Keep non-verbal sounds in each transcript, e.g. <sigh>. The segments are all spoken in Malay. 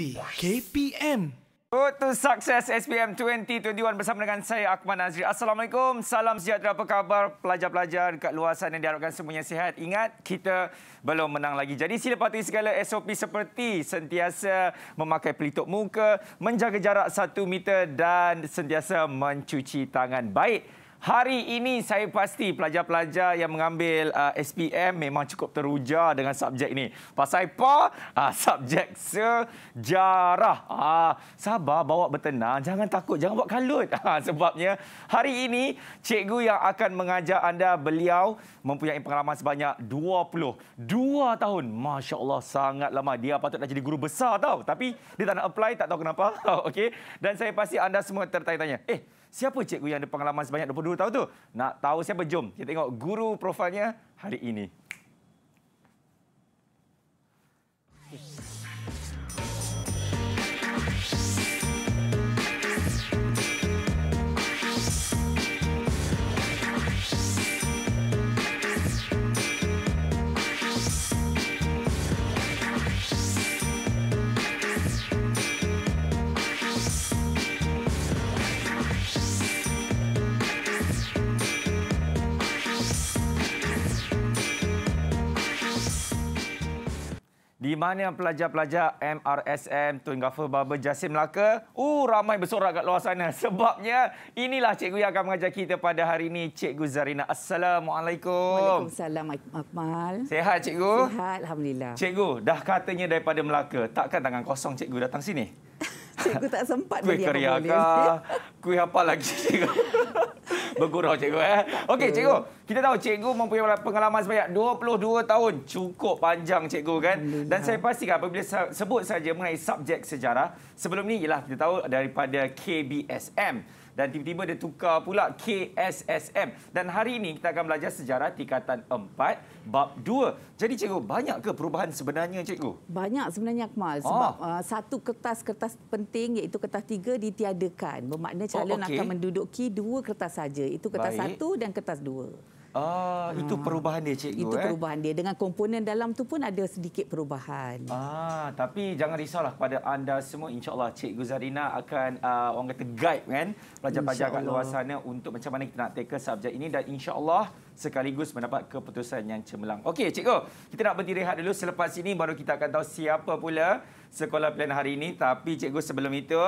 Pasti KPM. Good to success SPM 2021 bersama dengan saya Akman Nazri. Assalamualaikum, salam sejahtera. Apa khabar pelajar-pelajar dekat luar sana yang diharapkan semuanya sihat. Ingat, kita belum menang lagi. Jadi sila patuhi segala SOP seperti sentiasa memakai pelitup muka, menjaga jarak satu meter dan sentiasa mencuci tangan. Baik, Hari ini saya pasti pelajar-pelajar yang mengambil uh, SPM memang cukup teruja dengan subjek ini. Pasal apa? Uh, <laughs> subjek sejarah. Uh, sabar, bawa bertenang. Jangan takut, jangan buat kalut. Uh, <laughs> sebabnya hari ini cikgu yang akan mengajar anda beliau mempunyai pengalaman sebanyak dua tahun. Masya Allah, sangat lama. Dia patut dah jadi guru besar tau. Tapi dia tak nak apply, tak tahu kenapa. <laughs> Okay. Dan saya pasti anda semua tertanya-tanya. Eh, Siapa cikgu yang ada pengalaman sebanyak 22 tahun tu? Nak tahu siapa? Jom kita tengok guru profilnya hari ini. di mana pelajar-pelajar MRSM Tun Gafur Baba Jasin Melaka uh ramai bersorak kat luar sana <laughs> sebabnya inilah cikgu yang akan mengajar kita pada hari ini cikgu Zarina Assalamualaikum Waalaikumsalam Akmal Sehat cikgu Sehat alhamdulillah Cikgu dah katanya daripada Melaka takkan tangan kosong cikgu datang sini <laughs> Cikgu tak sempat beli apa-apa. Kuih apa lagi cikgu? <laughs> bergurau cikgu eh. Okey cikgu, kita tahu cikgu mempunyai pengalaman sebanyak 22 tahun. Cukup panjang cikgu kan. Dan saya pastikan apabila sebut saja mengenai subjek sejarah, sebelum ni ialah kita tahu daripada KBSM dan tiba-tiba dia tukar pula KSSM dan hari ini kita akan belajar sejarah tingkatan 4 bab 2. Jadi cikgu banyak ke perubahan sebenarnya cikgu? Banyak sebenarnya Akmal ah. sebab ah. satu kertas kertas penting iaitu kertas 3 ditiadakan. Bermakna calon oh, okay. akan menduduki dua kertas saja, itu kertas 1 dan kertas 2. Ah, ah, itu perubahan dia cikgu Itu eh? perubahan dia dengan komponen dalam tu pun ada sedikit perubahan. Ah, tapi jangan risaulah kepada anda semua insya-Allah cikgu Zarina akan uh, orang kata guide kan pelajar-pelajar kat luar sana untuk macam mana kita nak tackle subjek ini dan insya-Allah sekaligus mendapat keputusan yang cemerlang. Okey cikgu, kita nak berhenti rehat dulu selepas ini baru kita akan tahu siapa pula sekolah pilihan hari ini tapi cikgu sebelum itu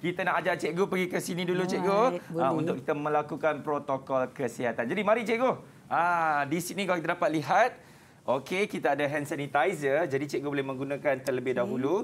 kita nak ajak cikgu pergi ke sini dulu Baik, cikgu boleh. Ah, untuk kita melakukan protokol kesihatan. Jadi mari cikgu. Ah di sini kalau kita dapat lihat okey kita ada hand sanitizer jadi cikgu boleh menggunakan terlebih okay. dahulu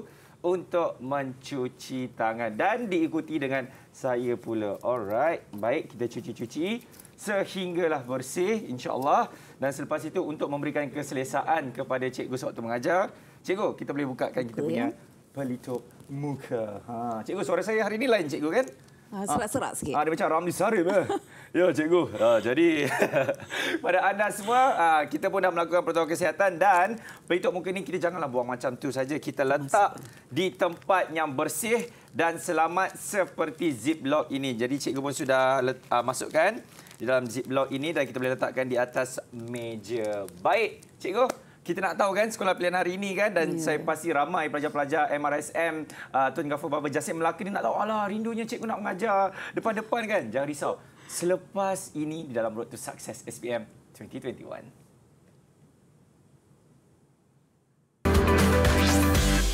untuk mencuci tangan dan diikuti dengan saya pula. Alright. Baik kita cuci-cuci sehinggalah bersih insya-Allah dan selepas itu untuk memberikan keselesaan kepada cikgu sewaktu mengajar. Cikgu kita boleh bukakan okay. kita punya pelitup muka. Ha, cikgu suara saya hari ini lain cikgu kan? Ah, serak-serak ha, sikit. Ha, dia macam Ramli Sarim. Eh. <laughs> ya, cikgu. Ha, jadi, <laughs> pada anda semua, ha, kita pun dah melakukan protokol kesihatan dan peritok muka ini kita janganlah buang macam tu saja. Kita letak Masa. di tempat yang bersih dan selamat seperti ziplock ini. Jadi, cikgu pun sudah ha, masukkan di dalam ziplock ini dan kita boleh letakkan di atas meja. Baik, cikgu kita nak tahu kan sekolah pilihan hari ini kan dan yeah. saya pasti ramai pelajar-pelajar MRSM uh, Tun Gafur Baba Jasin Melaka ni nak tahu alah rindunya cikgu nak mengajar depan-depan kan jangan risau selepas ini di dalam road to success SPM 2021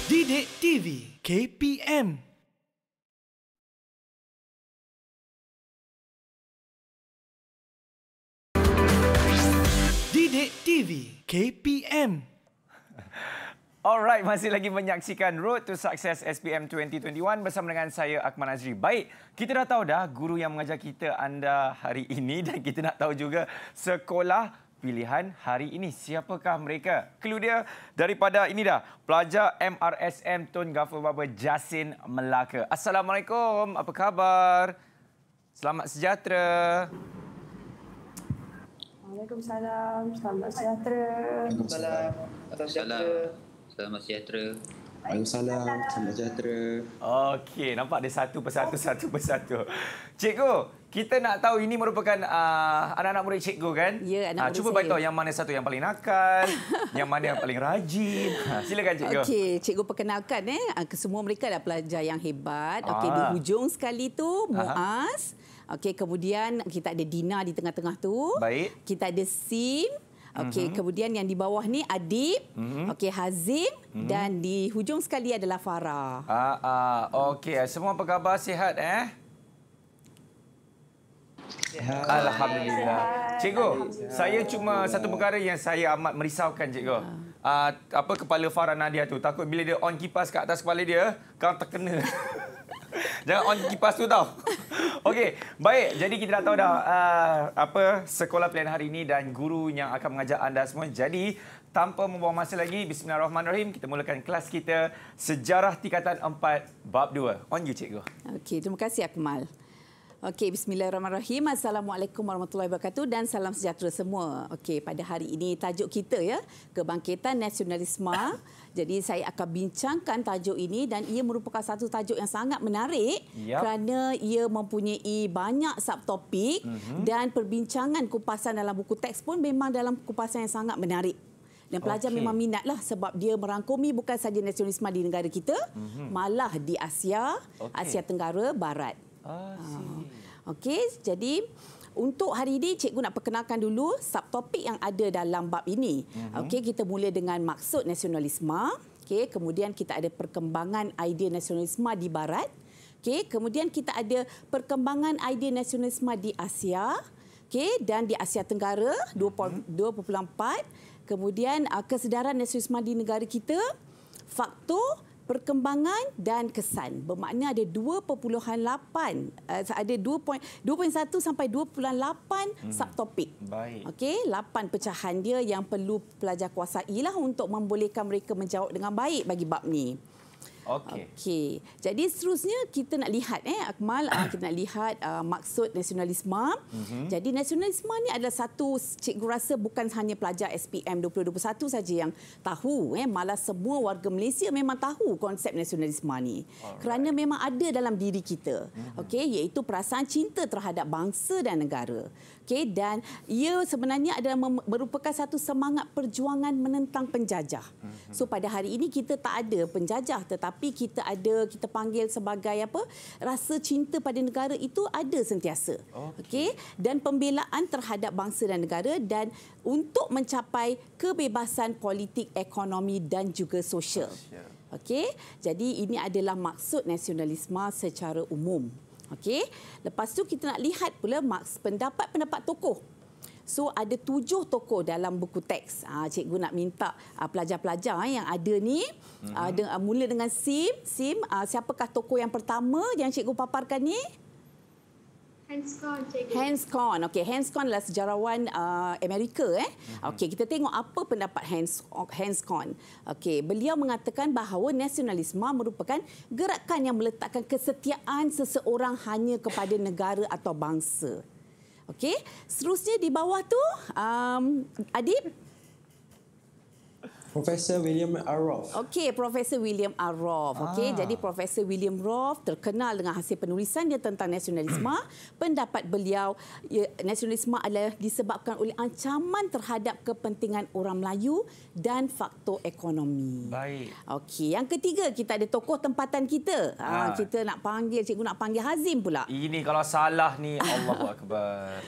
Didik TV KPM Didik TV KPM. <laughs> Alright, masih lagi menyaksikan Road to Success SPM 2021 bersama dengan saya, Akmal Azri. Baik, kita dah tahu dah guru yang mengajar kita anda hari <laughs> ini dan kita nak tahu juga sekolah pilihan hari ini. Siapakah mereka? Clue dia daripada ini dah, pelajar MRSM Tun Gafur Baba Jasin Melaka. Assalamualaikum, apa khabar? Selamat sejahtera. Selamat sejahtera. Assalamualaikum. Selamat sejahtera. Assalamualaikum. Selamat sejahtera. Waalaikumsalam. Selamat sejahtera. Okey, nampak dia satu persatu, satu persatu. Cikgu, kita nak tahu ini merupakan uh, anak-anak murid cikgu kan? Ya, anak ah, murid uh, cuba saya. beritahu yang mana satu yang paling nakal, <laughs> yang mana yang paling rajin. Ah, silakan cikgu. Okey, cikgu perkenalkan eh, semua mereka adalah pelajar yang hebat. Okey, di hujung sekali tu Muaz. Aha. Okey, kemudian kita ada Dina di tengah-tengah tu. Baik. Kita ada Sim. Okey, mm-hmm. kemudian yang di bawah ni Adib. Mm-hmm. Okey, Hazim mm-hmm. dan di hujung sekali adalah Farah. Ah, ah. okey. Semua apa khabar sihat eh? Ya. Alhamdulillah. Ya. Cikgu, ya. saya cuma satu perkara yang saya amat merisaukan cikgu. Ya. Uh, apa kepala Farah Nadia tu takut bila dia on kipas kat atas kepala dia, kau terkena. <laughs> Jangan on kipas tu tau. Okey, baik. Jadi kita dah tahu dah uh, apa sekolah pilihan hari ini dan guru yang akan mengajar anda semua. Jadi tanpa membuang masa lagi, bismillahirrahmanirrahim. Kita mulakan kelas kita Sejarah Tingkatan 4 Bab 2. On you, cikgu. Okey, terima kasih Akmal. Okey, bismillahirrahmanirrahim. Assalamualaikum warahmatullahi wabarakatuh dan salam sejahtera semua. Okey, pada hari ini tajuk kita ya, kebangkitan nasionalisme. <coughs> Jadi saya akan bincangkan tajuk ini dan ia merupakan satu tajuk yang sangat menarik yep. kerana ia mempunyai banyak subtopik mm-hmm. dan perbincangan kupasan dalam buku teks pun memang dalam kupasan yang sangat menarik. Dan pelajar okay. memang minatlah sebab dia merangkumi bukan saja nasionalisme di negara kita, mm-hmm. malah di Asia, okay. Asia Tenggara, Barat. Ah, ah Okey, jadi untuk hari ini cikgu nak perkenalkan dulu subtopik yang ada dalam bab ini. Mm-hmm. Okey, kita mula dengan maksud nasionalisme. Okey, kemudian kita ada perkembangan idea nasionalisme di barat. Okey, kemudian kita ada perkembangan idea nasionalisme di Asia. Okey, dan di Asia Tenggara 2.4. Mhm. Kemudian ah, kesedaran nasionalisme di negara kita faktor perkembangan dan kesan. Bermakna ada 2.8 uh, eh, ada 2.2.1 2.1 sampai 2.8 hmm. subtopik. Baik. Okey, 8 pecahan dia yang perlu pelajar kuasailah untuk membolehkan mereka menjawab dengan baik bagi bab ni. Okey. Okey. Jadi seterusnya kita nak lihat eh Akmal ah, kita nak lihat uh, maksud nasionalisme. Mm-hmm. Jadi nasionalisme ni adalah satu cikgu rasa bukan hanya pelajar SPM 2021 saja yang tahu eh malah semua warga Malaysia memang tahu konsep nasionalisme ni. Alright. Kerana memang ada dalam diri kita. Mm-hmm. Okey, iaitu perasaan cinta terhadap bangsa dan negara. Okay, dan ia sebenarnya adalah merupakan satu semangat perjuangan menentang penjajah. Mhm. So pada hari ini kita tak ada penjajah tetapi kita ada kita panggil sebagai apa? rasa cinta pada negara itu ada sentiasa. Okey, dan pembelaan terhadap bangsa dan negara dan untuk mencapai kebebasan politik, ekonomi dan juga sosial. Okey, jadi ini adalah maksud nasionalisme secara umum. Okey. Lepas tu kita nak lihat pula maks pendapat-pendapat tokoh. So ada tujuh tokoh dalam buku teks. Ah cikgu nak minta ah, pelajar-pelajar eh, yang ada ni mm-hmm. Ah, ada ah, mula dengan Sim, Sim siapakah tokoh yang pertama yang cikgu paparkan ni? Hands con. Hands con. Okey, hands con adalah sejarawan uh, Amerika eh. Mhm. Okey, kita tengok apa pendapat hands hands con. Okey, beliau mengatakan bahawa nasionalisme merupakan gerakan yang meletakkan kesetiaan seseorang hanya kepada negara atau bangsa. Okey, seterusnya di bawah tu um, Adib Profesor William R. Roth. Okey, Profesor William R. Roth. Okey, ah. jadi Profesor William Roth terkenal dengan hasil penulisan dia tentang nasionalisme. <clears throat> Pendapat beliau, ya, nasionalisme adalah disebabkan oleh ancaman terhadap kepentingan orang Melayu dan faktor ekonomi. Baik. Okey, yang ketiga kita ada tokoh tempatan kita. Ah, Ha, kita nak panggil, cikgu nak panggil Hazim pula. Ini kalau salah ni, Allahuakbar.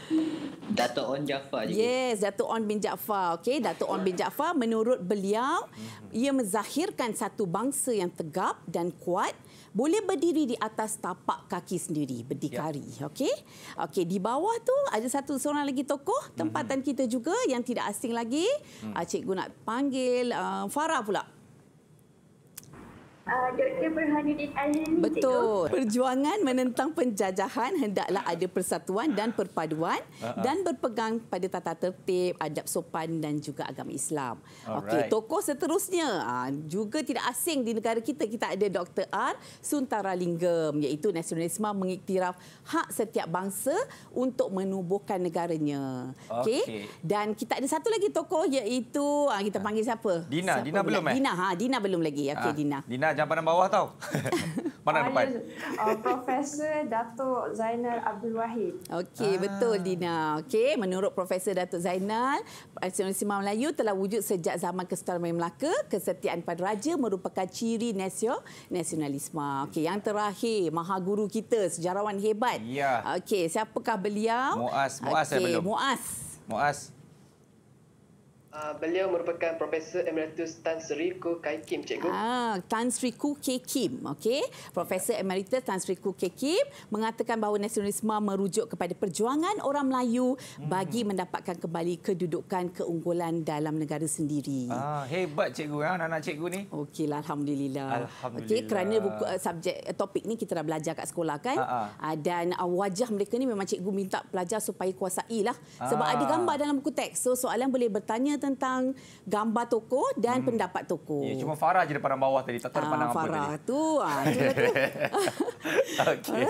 Datuk On Jaffa. Yes, Datuk On bin Jaffa. Okey, Datuk On bin Jaffa menurut beliau beliau hmm. ia menzahirkan satu bangsa yang tegap dan kuat boleh berdiri di atas tapak kaki sendiri berdikari ya. okay okey di bawah tu ada satu seorang lagi tokoh tempatan mm-hmm. kita juga yang tidak asing lagi hmm. Ah, cikgu nak panggil uh, Farah pula Ah, Dr. Betul. Cikgu. Perjuangan menentang penjajahan hendaklah ada persatuan dan perpaduan uh-huh. dan berpegang pada tata tertib, adab sopan dan juga agama Islam. Okey, tokoh seterusnya juga tidak asing di negara kita. Kita ada Dr. R. Suntaralinggam iaitu nasionalisme mengiktiraf hak setiap bangsa untuk menubuhkan negaranya. Okey. Okay. Dan kita ada satu lagi tokoh iaitu kita panggil siapa? Dina, siapa Dina belum eh? Dina, ha Dina belum lagi. Okey, ha. Dina. Dina jangan pandang bawah tau. mana <laughs> oh, depan. Uh, Profesor Datuk Zainal Abdul Wahid. Okey, ah. betul Dina. Okey, menurut Profesor Datuk Zainal, nasionalisme Islam Melayu telah wujud sejak zaman Kesultanan Melaka. Kesetiaan pada raja merupakan ciri nasio, nasionalisme. Okey, yang terakhir, maha guru kita, sejarawan hebat. Ya. Okey, siapakah beliau? Muaz, Muaz okay. saya belum. Muaz. Muaz. Ah, beliau merupakan Profesor Emeritus Tan Sri Ku Kai Kim, cikgu. Ah, Tan Sri Ku Kai Kim, okey. Profesor Emeritus Tan Sri Ku Kai Kim mengatakan bahawa nasionalisme merujuk kepada perjuangan orang Melayu hmm. bagi mendapatkan kembali kedudukan keunggulan dalam negara sendiri. Ah, hebat cikgu ya, anak-anak cikgu ni. Okeylah, alhamdulillah. alhamdulillah. Okey, kerana buku eh, subjek eh, topik ini kita dah belajar kat sekolah kan? Ha-ha. Ah. dan wajah mereka ni memang cikgu minta pelajar supaya kuasailah sebab ada gambar dalam buku teks. So soalan boleh bertanya tentang gambar tokoh dan hmm. pendapat tokoh. Ya, cuma Farah je depan bawah tadi tak tahu ah, pandang ah, Farah apa tu. Farah tu. Okey.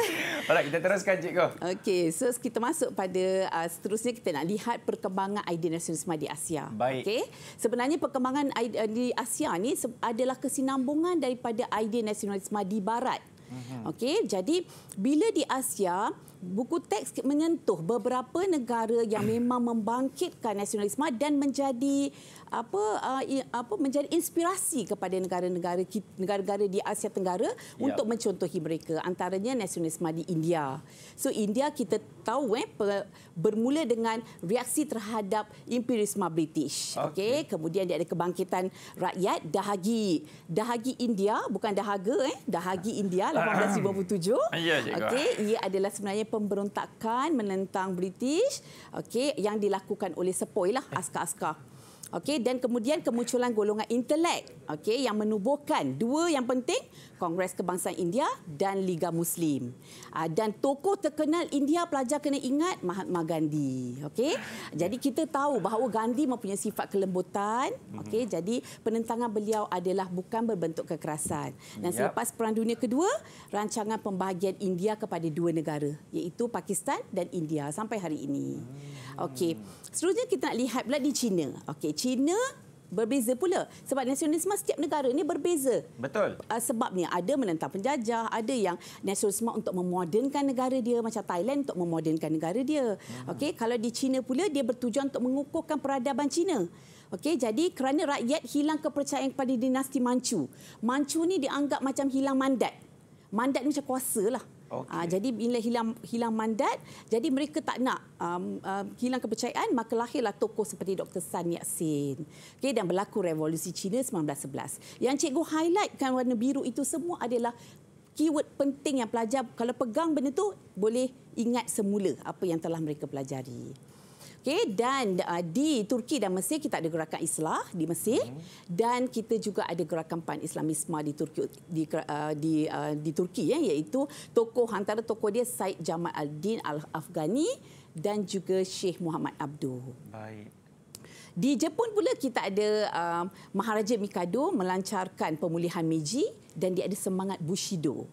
Baiklah kita teruskan cikgu. Okey, so kita masuk pada uh, seterusnya kita nak lihat perkembangan idea nasional di Asia. Baik. Okey. Sebenarnya perkembangan idea eh, di Asia ni adalah kesinambungan daripada idea nasionalisme di barat. Mhm. Okey, jadi bila di Asia buku teks menyentuh beberapa negara yang <clears throat> memang membangkitkan nasionalisme dan menjadi apa uh, apa menjadi inspirasi kepada negara-negara negara-negara di Asia Tenggara ya. untuk mencontohi mereka antaranya nasionalisme di India. So India kita tahu eh bermula dengan reaksi terhadap imperialisme British. Okey, okay. kemudian dia ada kebangkitan rakyat Dahagi. Dahagi India bukan dahaga eh, Dahagi India 1857. <clears throat> Ya, Okey, ia adalah sebenarnya pemberontakan menentang British okey yang dilakukan oleh sepoi lah askar-askar Okey dan kemudian kemunculan golongan intelek okey yang menubuhkan dua yang penting Kongres Kebangsaan India dan Liga Muslim. Ah, dan tokoh terkenal India pelajar kena ingat Mahatma Gandhi. Okey. Jadi kita tahu bahawa Gandhi mempunyai sifat kelembutan. Mhm. Okey. Jadi penentangan beliau adalah bukan berbentuk kekerasan. Dan selepas Perang Dunia Kedua, rancangan pembahagian India kepada dua negara iaitu Pakistan dan India sampai hari ini. Hmm. Okey. Seterusnya kita nak lihat pula di China. Okey. Cina berbeza pula sebab nasionalisme setiap negara ini berbeza. Betul. Ah, sebabnya ada menentang penjajah, ada yang nasionalisme untuk memodernkan negara dia macam Thailand untuk memodernkan negara dia. Hmm. Okey, kalau di Cina pula dia bertujuan untuk mengukuhkan peradaban Cina. Okey, jadi kerana rakyat hilang kepercayaan kepada dinasti Manchu. Manchu ni dianggap macam hilang mandat. Mandat ni macam kuasalah. Okay. Uh, jadi bila hilang hilang mandat, jadi mereka tak nak um, um, hilang kepercayaan, maka lahirlah tokoh seperti Dr. Sun Yat-sen. Okay, dan berlaku revolusi China 1911. Yang cikgu highlightkan warna biru itu semua adalah keyword penting yang pelajar kalau pegang benda tu boleh ingat semula apa yang telah mereka pelajari. Okey dan uh, di Turki dan Mesir kita ada gerakan Islah di Mesir mm. dan kita juga ada gerakan Pan Islamisme di Turki di uh, di uh, di Turki ya iaitu tokoh antara tokoh dia Said Jamal Al-Din Al-Afghani dan juga Sheikh Muhammad Abdul. Baik. Di Jepun pula kita ada uh, Maharaja Mikado melancarkan pemulihan Meiji dan dia ada semangat Bushido.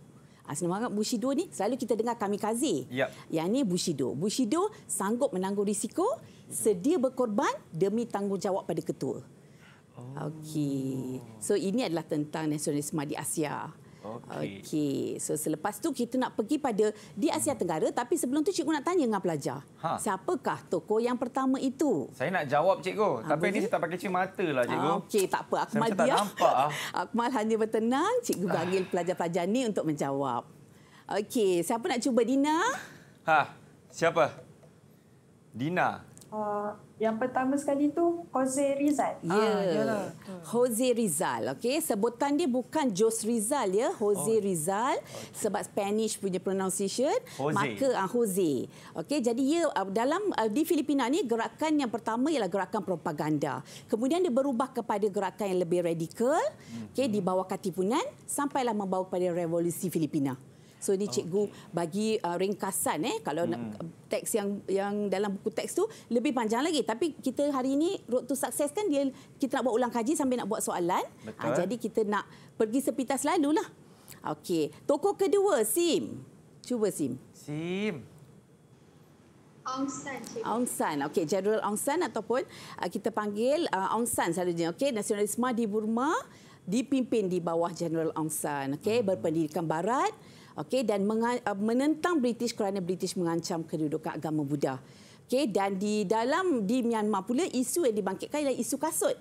Ah, senang banget Bushido ni selalu kita dengar kamikaze. Yep. Yang ni Bushido. Bushido sanggup menanggung risiko, sedia berkorban demi tanggungjawab pada ketua. Oh. Okey. So ini adalah tentang nasionalisme di Asia. Okey. Okay. So selepas tu kita nak pergi pada di Asia Tenggara tapi sebelum tu cikgu nak tanya dengan pelajar. Ha. Siapakah tokoh yang pertama itu? Saya nak jawab cikgu ha, tapi ini saya tak pakai mata lah cikgu. Ha, Okey tak apa Akmal saya dia. Tak nampak ah. <laughs> Akmal hanya bertenang cikgu panggil pelajar-pelajar ni untuk menjawab. Okey, siapa nak cuba Dina? Ha. Siapa? Dina. Ah uh... Yang pertama sekali tu Jose Rizal. Ah, ya. Yeah. Jose Rizal. Okey, sebutan dia bukan Jos Rizal ya, Jose oh. Rizal okay. sebab Spanish punya pronunciation Jose. maka uh, Jose. Okey, jadi ya uh, dalam uh, di Filipina ni gerakan yang pertama ialah gerakan propaganda. Kemudian dia berubah kepada gerakan yang lebih radikal. Hmm. Okey, mm-hmm. di bawah katipunan sampailah membawa kepada revolusi Filipina. So ini ah, cikgu bagi uh, ringkasan eh kalau hmm. nak, teks yang yang dalam buku teks tu lebih panjang lagi tapi kita hari ini road to success kan dia kita nak buat ulang kaji sambil nak buat soalan. Ah, Betul. jadi kita nak pergi sepintas lah. Okey, toko kedua Sim. Cuba Sim. Sim. Aung San. Aung San. Okey, General Aung San ataupun uh, kita panggil uh, Aung San selalunya. Okey, nasionalisme di Burma dipimpin di bawah General Aung San. Okey, hmm. berpendidikan barat okay, dan uh, menentang British kerana British mengancam kedudukan agama Buddha. Okay, dan di dalam di Myanmar pula isu yang dibangkitkan ialah isu kasut.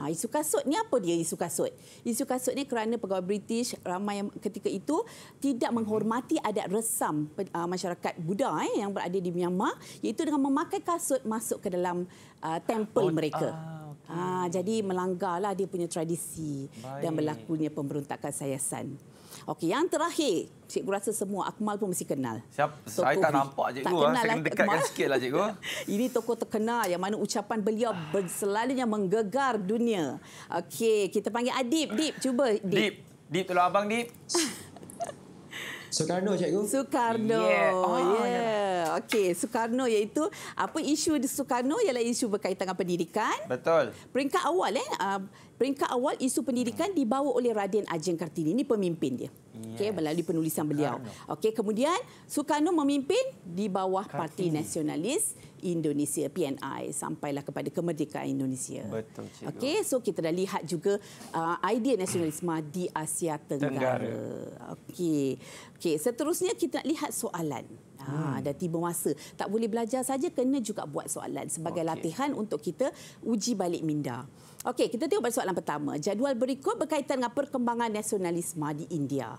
Ha, isu kasut ni apa dia isu kasut? Isu kasut ni kerana pegawai British ramai yang ketika itu tidak menghormati adat resam uh, masyarakat Buddha eh, yang berada di Myanmar iaitu dengan memakai kasut masuk ke dalam uh, temple oh, mereka. Uh... Ha, jadi melanggarlah dia punya tradisi Baik. dan berlakunya pemberontakan sayasan. Okey, yang terakhir, cikgu rasa semua Akmal pun mesti kenal. Siap, Tok saya tak nampak cikgu. Tak ah. kenal lah. Saya kena sikitlah cikgu. <laughs> Ini toko terkenal yang mana ucapan beliau selalunya menggegar dunia. Okey, kita panggil Adib. Dip, cuba Dip. Dip, Dip tolong abang Dip. <laughs> Soekarno cikgu. Soekarno. Yeah. Oh, yeah. Lah. Okey, Soekarno iaitu apa isu di Soekarno ialah isu berkaitan dengan pendidikan. Betul. Peringkat awal eh ah, peringkat awal isu pendidikan dibawa oleh Raden Ajeng Kartini ini pemimpin dia. Yes. Okey melalui penulisan beliau. Okey kemudian Soekarno memimpin di bawah Kartini. Parti Nasionalis Indonesia PNI sampailah kepada kemerdekaan Indonesia. Betul Okey, so kita dah lihat juga uh, idea nasionalisme di Asia Tenggara. Okey. Okey, seterusnya kita nak lihat soalan. Ha, dah tiba masa. Tak boleh belajar saja, kena juga buat soalan sebagai okay. latihan untuk kita uji balik minda. Okey, kita tengok pada soalan pertama. Jadual berikut berkaitan dengan perkembangan nasionalisme di India.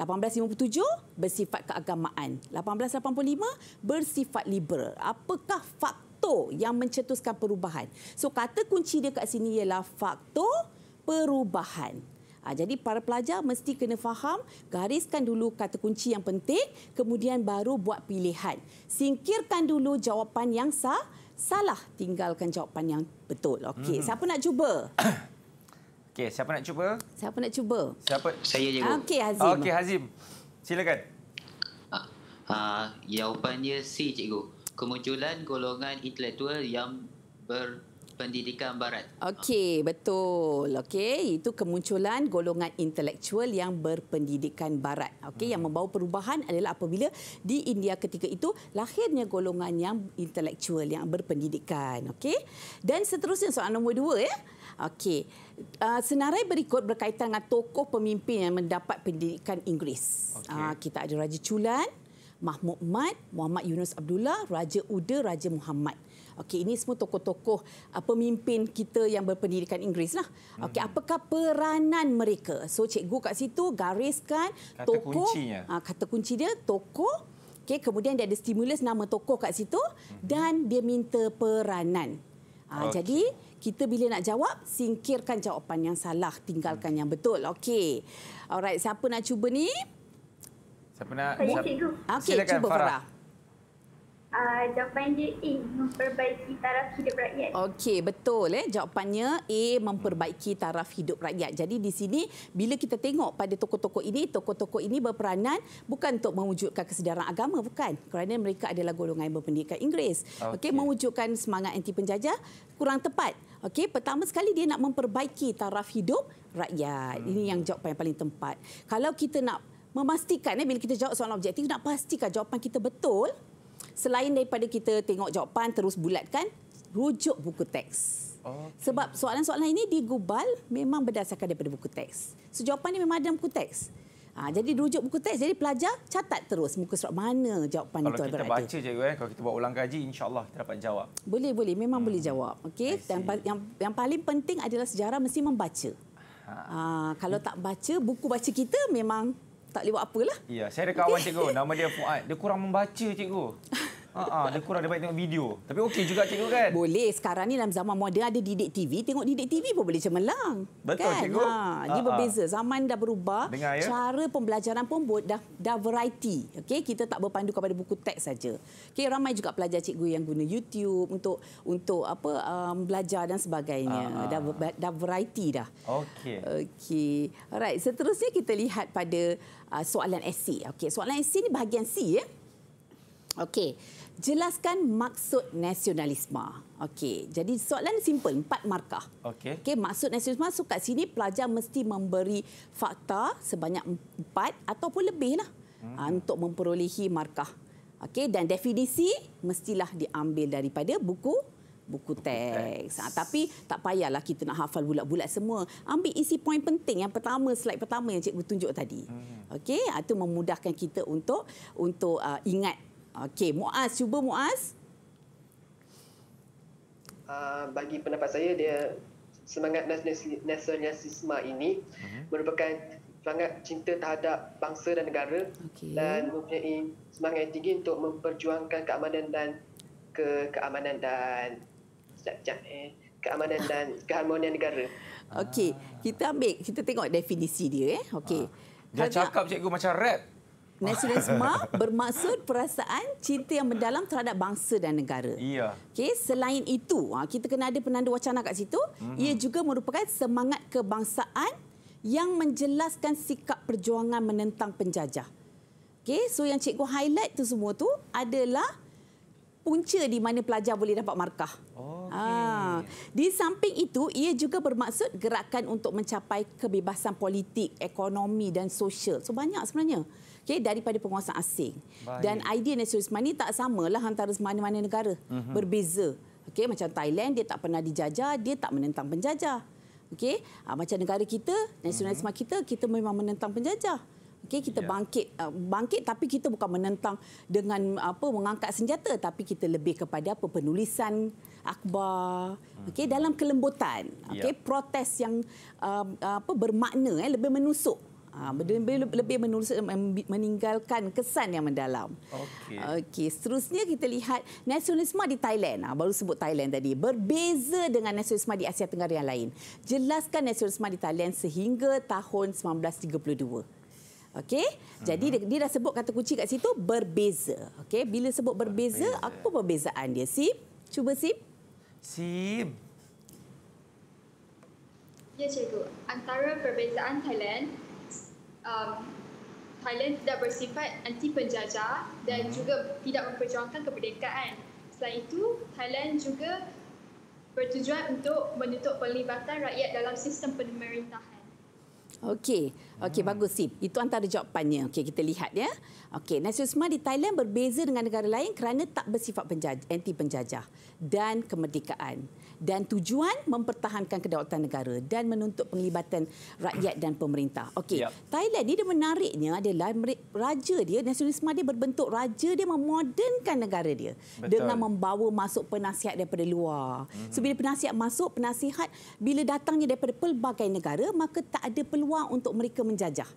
1857 bersifat keagamaan. 1885 bersifat liberal. Apakah faktor yang mencetuskan perubahan? So kata kunci dia kat sini ialah faktor perubahan. Ha, jadi para pelajar mesti kena faham, gariskan dulu kata kunci yang penting, kemudian baru buat pilihan. Singkirkan dulu jawapan yang sah, salah tinggalkan jawapan yang betul. Okey, hmm. siapa nak cuba? <coughs> Okey, siapa nak cuba? Siapa nak cuba? Siapa? Saya je. Okey, Hazim. Okey, Hazim. Silakan. Ah, ah, jawapannya C, cikgu. Kemunculan golongan intelektual yang ber pendidikan barat. Okey, betul. Okey, itu kemunculan golongan intelektual yang berpendidikan barat. Okey, hmm. yang membawa perubahan adalah apabila di India ketika itu lahirnya golongan yang intelektual yang berpendidikan, okey? Dan seterusnya soalan nombor dua. ya. Okey. Uh, senarai berikut berkaitan dengan tokoh pemimpin yang mendapat pendidikan Inggeris. Okay. Uh, ah, kita ada Raja Chulan, Mahmud Mat, Muhammad Yunus Abdullah, Raja Uda, Raja Muhammad. Okey, ini semua tokoh-tokoh uh, pemimpin kita yang berpendidikan Inggeris lah. Hmm. Okey, mm apakah peranan mereka? So cikgu kat situ gariskan kata tokoh, kuncinya. Uh, kata kunci dia tokoh. Okey, kemudian dia ada stimulus nama tokoh kat situ hmm dan dia minta peranan. Uh, okay. jadi kita bila nak jawab, singkirkan jawapan yang salah, tinggalkan yang betul. Okey. Alright, siapa nak cuba ni? Siapa nak? Saya cikgu. Okey, cuba Farah. Farah. Uh, jawapan dia A, memperbaiki taraf hidup rakyat. Okey, betul. Eh? Jawapannya A, memperbaiki taraf hidup rakyat. Jadi di sini, bila kita tengok pada tokoh-tokoh ini, tokoh-tokoh ini berperanan bukan untuk mewujudkan kesedaran agama, bukan. Kerana mereka adalah golongan berpendidikan Inggeris. Okey, okay, mewujudkan semangat anti penjajah, kurang tepat. Okey, pertama sekali dia nak memperbaiki taraf hidup rakyat. Hmm. Ini yang jawapan yang paling tempat. Kalau kita nak memastikan eh bila kita jawab soalan objektif nak pastikan jawapan kita betul selain daripada kita tengok jawapan terus bulatkan rujuk buku teks. Okay. Sebab soalan-soalan ini digubal memang berdasarkan daripada buku teks. So jawapan ini memang ada dalam buku teks. Ha, jadi rujuk buku teks, jadi pelajar catat terus muka surat mana jawapan kalau itu Kalau kita baca cikgu, eh, kalau kita buat ulang kaji, insyaAllah kita dapat jawab. Boleh, boleh. Memang hmm. boleh jawab. Okay? Dan yang, yang paling penting adalah sejarah mesti membaca. Ha. Ha, kalau tak baca, buku baca kita memang tak boleh buat apalah. Ya, saya ada kawan okay. cikgu, <laughs> nama dia Fuad. Dia kurang membaca cikgu. <laughs> Ha ah, dia kurang dia baik tengok video. Tapi okey juga cikgu kan? Boleh. Sekarang ni dalam zaman moden ada didik TV, tengok didik TV pun boleh cemerlang. Betul kan? cikgu. Ha, ha dia ah, berbeza. Zaman dah berubah. Dengar, ya? Cara pembelajaran pun dah dah variety. Okey, kita tak berpandu kepada buku teks saja. Okey, ramai juga pelajar cikgu yang guna YouTube untuk untuk apa um, belajar dan sebagainya. Ha, ha. Dah dah variety dah. Okey. Okey. Alright, seterusnya kita lihat pada uh, soalan esei. Okey, soalan esei ni bahagian C ya. Okey. Jelaskan maksud nasionalisme. Okey, jadi soalan simple, empat markah. Okey. Okey, maksud nasionalisme so kat sini pelajar mesti memberi fakta sebanyak empat ataupun lebih lah hmm. Ha, untuk memperolehi markah. Okey, dan definisi mestilah diambil daripada buku buku teks. Ha, tapi tak payahlah kita nak hafal bulat-bulat semua. Ambil isi poin penting yang pertama, slide pertama yang cikgu tunjuk tadi. Hmm. Okey, itu ha, memudahkan kita untuk untuk uh, ingat Okey, Muaz, cuba Muaz. Uh, bagi pendapat saya dia semangat nasionalisme ini uh merupakan semangat cinta terhadap bangsa dan negara okay. dan mempunyai semangat yang tinggi untuk memperjuangkan keamanan dan ke keamanan dan sejak eh keamanan dan <laughs> keharmonian negara. Okey, ah. kita ambil kita tengok definisi dia eh. Okey. Uh, dia cakap cikgu macam rap. Nasionalisme <laughs> bermaksud perasaan cinta yang mendalam terhadap bangsa dan negara. Iya. Okey, selain itu, ha, kita kena ada penanda wacana kat situ. Mm-hmm. Ia juga merupakan semangat kebangsaan yang menjelaskan sikap perjuangan menentang penjajah. Okey, so yang cikgu highlight tu semua tu adalah punca di mana pelajar boleh dapat markah. Okay. Ha. Di samping itu, ia juga bermaksud gerakan untuk mencapai kebebasan politik, ekonomi dan sosial. So banyak sebenarnya okay, daripada penguasa asing. Baik. Dan idea nasionalisme ini tak sama lah antara mana-mana negara. Mm-hmm. Berbeza. Okay, macam Thailand, dia tak pernah dijajah, dia tak menentang penjajah. Okay, ha, ah, macam negara kita, nasionalisme mm-hmm. kita, kita memang menentang penjajah. Okay, kita yeah. bangkit ah, bangkit tapi kita bukan menentang dengan apa mengangkat senjata tapi kita lebih kepada apa penulisan akhbar mm-hmm. okey dalam kelembutan okey yeah. protes yang uh, apa bermakna eh lebih menusuk Ah, lebih, lebih menulis, meninggalkan kesan yang mendalam. Okey. Okey. Seterusnya kita lihat nasionalisme di Thailand. Ah, baru sebut Thailand tadi. Berbeza dengan nasionalisme di Asia Tenggara yang lain. Jelaskan nasionalisme di Thailand sehingga tahun 1932. Okey. Jadi uh-huh. dia, dia dah sebut kata kunci kat situ berbeza. Okey, bila sebut berbeza, berbeza, apa perbezaan dia? Sip. Cuba sip. Sip. Ya, cikgu. Antara perbezaan Thailand um, Thailand tidak bersifat anti penjajah dan hmm. juga tidak memperjuangkan kemerdekaan. Selain itu, Thailand juga bertujuan untuk menutup pelibatan rakyat dalam sistem pemerintahan. Okey, okey hmm. bagus sip. Itu antara jawapannya. Okey, kita lihat ya. Okey, nasionalisme di Thailand berbeza dengan negara lain kerana tak bersifat penjajah, anti penjajah dan kemerdekaan dan tujuan mempertahankan kedaulatan negara dan menuntut penglibatan rakyat dan pemerintah. Okey, yep. Thailand ni dia menariknya adalah raja dia nasionalisme dia berbentuk raja dia memodernkan negara dia Betul. dengan membawa masuk penasihat daripada luar. Mm-hmm. So bila penasihat masuk, penasihat bila datangnya daripada pelbagai negara maka tak ada peluang untuk mereka menjajah.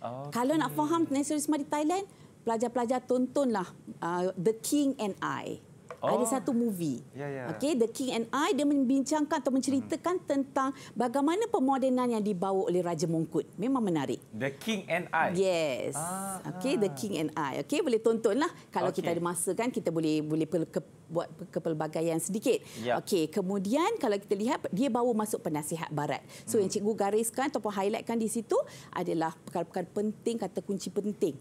Okay. Kalau nak faham nasionalisme di Thailand, pelajar-pelajar tontonlah uh, The King and I oh. ada satu movie. Yeah, yeah. Okey, The King and I dia membincangkan atau menceritakan hmm. tentang bagaimana pemodenan yang dibawa oleh Raja Mongkut Memang menarik. The King and I. Yes. Ah. Okey, ah. The King and I. Okey, boleh tontonlah kalau okay. kita ada masa kan kita boleh boleh ke buat kepelbagaian sedikit. Yep. Ya. Okey, kemudian kalau kita lihat dia bawa masuk penasihat barat. So hmm. yang cikgu gariskan ataupun highlightkan di situ adalah perkara-perkara penting kata kunci penting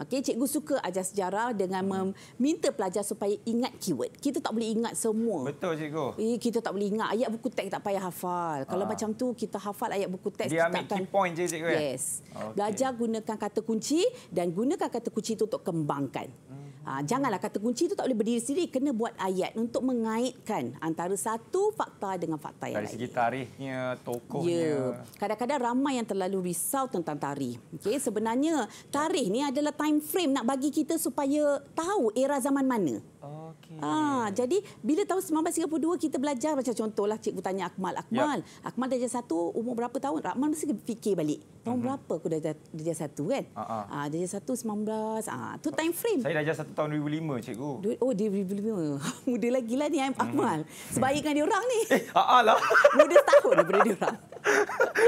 Okey, cikgu suka ajar sejarah dengan hmm. meminta pelajar supaya ingat keyword. Kita tak boleh ingat semua. Betul cikgu. Eh, kita tak boleh ingat ayat buku teks tak payah hafal. Kalau ah. macam tu kita hafal ayat buku teks Dia kita ambil akan... key point je cikgu. Eh? Yes. Okay. Belajar gunakan kata kunci dan gunakan kata kunci itu untuk kembangkan. Hmm. Ha, janganlah kata kunci itu tak boleh berdiri sendiri. Kena buat ayat untuk mengaitkan antara satu fakta dengan fakta yang lain. Dari segi lain. tarikhnya, tokohnya. Ya. Kadang-kadang ramai yang terlalu risau tentang tarikh. Okay, sebenarnya tarikh ni adalah time frame nak bagi kita supaya tahu era zaman mana. Okay. Ha, ah, jadi bila tahun 1932 kita belajar macam contohlah cikgu tanya Akmal. Ya. Akmal, yep. Akmal darjah satu umur berapa tahun? Rahman mesti fikir balik. Tahun uh-huh. berapa aku darjah, darjah satu kan? Uh-huh. Ah, ha, darjah satu 19. Ah, ha, tu time frame. Saya darjah satu tahun 2005 cikgu. Du- oh, dia 2005. <laughs> Muda lagi lah ni eh, mhm. Akmal. Hmm. Sebaik dengan dia orang ni. <laughs> Eh, ah, ah lah. <laughs> Muda setahun daripada dia orang.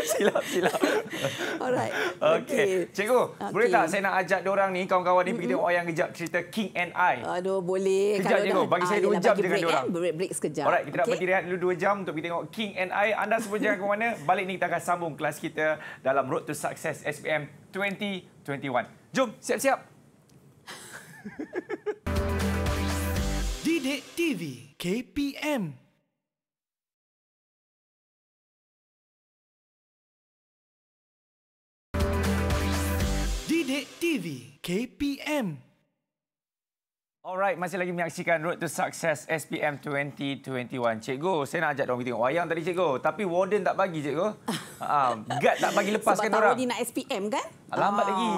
silap, silap. Alright. Okey. Okay. Cikgu, okay. boleh tak saya nak ajak dia orang ni, kawan-kawan ni, mm-hmm. pergi tengok wayang kejap cerita King and I? Aduh, boleh. Sekejap ah, je kau. Bagi saya 2 jam je dengan dia orang. Eh? Break, break sekejap. Alright, kita okay. nak berhenti dulu 2 jam untuk kita tengok King and I. Anda semua jangan ke mana. Balik ni kita akan sambung kelas kita dalam Road to Success SPM 2021. Jom, siap-siap. <laughs> Didik TV KPM Didik TV KPM Alright, masih lagi menyaksikan Road to Success SPM 2021. Cikgu, saya nak ajak dong kita tengok wayang tadi cikgu, tapi warden tak bagi cikgu. Um, <laughs> guard tak bagi lepaskan orang. Sebab tahun ni nak SPM kan? Lambat oh. Ah. lagi.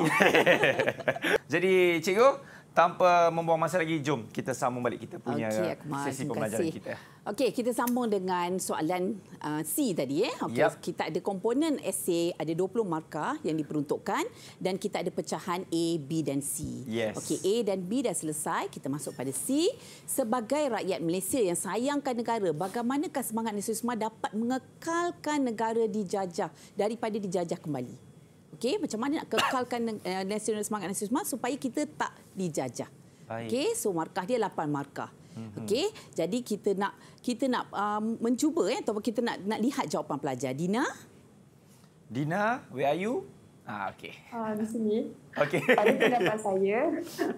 <laughs> Jadi cikgu, tanpa membuang masa lagi jom kita sambung balik kita punya okay, Akmal, sesi pembelajaran kita. Okey, kita sambung dengan soalan uh, C tadi eh. Okey, yep. kita ada komponen essay ada 20 markah yang diperuntukkan dan kita ada pecahan A, B dan C. Yes. Okey, A dan B dah selesai, kita masuk pada C. Sebagai rakyat Malaysia yang sayangkan negara, bagaimanakah semangat nasionalisme dapat mengekalkan negara dijajah daripada dijajah kembali? Okey, macam mana nak kekalkan eh, nasional semangat nasionalisme supaya kita tak dijajah. Okey, so markah dia lapan markah. Mhm. Okey, jadi kita nak kita nak um, mencuba eh ataupun kita nak nak lihat jawapan pelajar. Dina? Dina, where are you? Ah, okey. Ah, di sini. Okey. <laughs> Pada pendapat saya,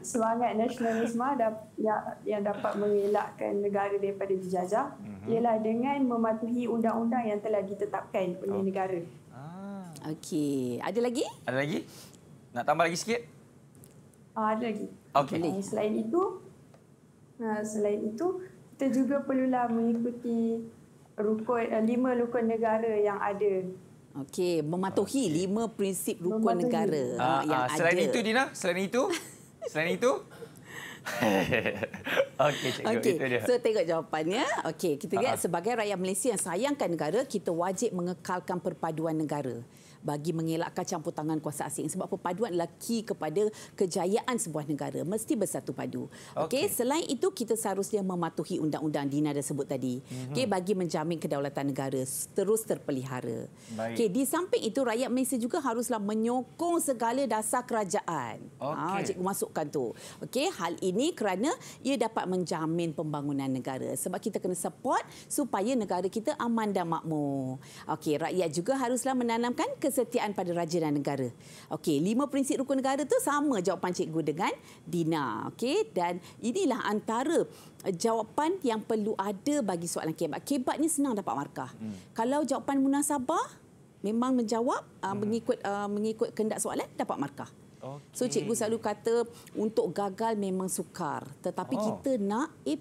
semangat nasionalisme yang yang dapat mengelakkan negara daripada dijajah mhm. ialah dengan mematuhi undang-undang yang telah ditetapkan oleh okay. negara. Okey. Ada lagi? Ada lagi? Nak tambah lagi sikit? Ah, ada lagi. Okey. Okay. Ah, selain itu, ah, selain itu, kita juga perlulah mengikuti rukun ah, lima rukun negara yang ada. Okey, mematuhi okay. lima prinsip rukun mematuhi. negara ah, yang ah, selain ada. Selain itu Dina, selain itu? <laughs> selain itu? <laughs> Okey, okay. so tengok jawapannya. Okey, kita lihat uh -huh. sebagai rakyat Malaysia yang sayangkan negara, kita wajib mengekalkan perpaduan negara bagi mengelakkan campur tangan kuasa asing sebab perpaduan adalah key kepada kejayaan sebuah negara mesti bersatu padu okey okay. selain itu kita seharusnya mematuhi undang-undang Dina dah sebut tadi mm-hmm. okey bagi menjamin kedaulatan negara terus terpelihara okey di samping itu rakyat Malaysia juga haruslah menyokong segala dasar kerajaan ah, okay. ha cikgu masukkan tu okey hal ini kerana ia dapat menjamin pembangunan negara sebab kita kena support supaya negara kita aman dan makmur okey rakyat juga haruslah menanamkan kes- kesetiaan pada raja dan negara. Okey, lima prinsip rukun negara tu sama jawapan cikgu dengan Dina. Okey, dan inilah antara eh, jawapan yang perlu ada bagi soalan kebab. Kebab ni senang dapat markah. Hmm. Kalau jawapan munasabah memang menjawab ah, hmm. uh, mengikut uh, mengikut kehendak soalan dapat markah. Okay. So cikgu selalu kata untuk gagal memang sukar, tetapi oh. kita nak A+.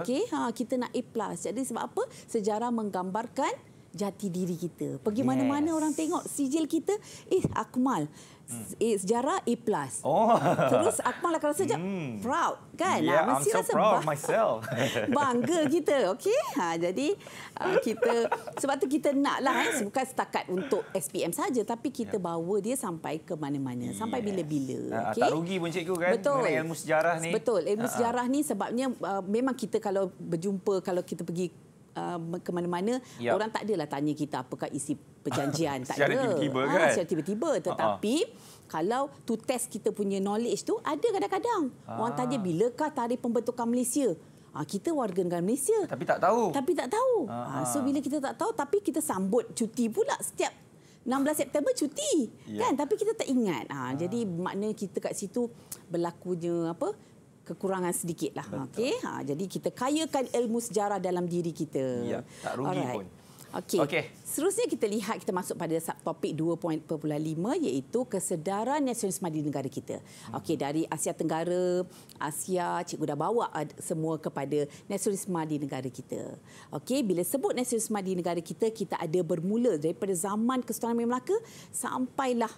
Okey, ha kita nak A+. Jadi sebab apa? Sejarah menggambarkan jati diri kita. Pergi mana-mana yes. orang tengok sijil kita, eh Akmal. Hmm. Eh, sejarah A+. Plus. Oh. Terus Akmal akan rasa hmm. proud. Kan? Yeah, ah, Mesti I'm so rasa proud myself. <laughs> bangga kita. Okay? Ha, jadi, uh, kita sebab tu kita nak lah. Eh, bukan setakat untuk SPM saja, tapi kita yeah. bawa dia sampai ke mana-mana. Yes. Sampai bila-bila. Okay? Ah, tak rugi pun cikgu kan? Betul. Ilmu sejarah ni. Betul. Ilmu uh-huh. sejarah ni sebabnya uh, memang kita kalau berjumpa, kalau kita pergi uh, ke mana-mana yep. orang tak adalah tanya kita apakah isi perjanjian <laughs> tak ada tiba-tiba ah, kan secara tiba-tiba tetapi uh-huh. kalau tu test kita punya knowledge tu ada kadang-kadang uh-huh. orang tanya ah. bilakah tarikh pembentukan Malaysia Ha, kita warga negara Malaysia. Tapi tak tahu. Tapi tak tahu. Ha, so bila kita tak tahu tapi kita sambut cuti pula setiap 16 September cuti. Ya. Kan? Tapi kita tak ingat. Ha, ha. jadi maknanya kita kat situ berlakunya apa? kekurangan sedikit lah. Okay? Ha, jadi kita kayakan ilmu sejarah dalam diri kita. Ya, tak rugi Alright. pun. Okey. Okay. Seterusnya kita lihat kita masuk pada topik 2.5 iaitu kesedaran nasionalisme di negara kita. Hmm. Okey dari Asia Tenggara, Asia cikgu dah bawa semua kepada nasionalisme di negara kita. Okey bila sebut nasionalisme di negara kita kita ada bermula daripada zaman Kesultanan Melaka sampailah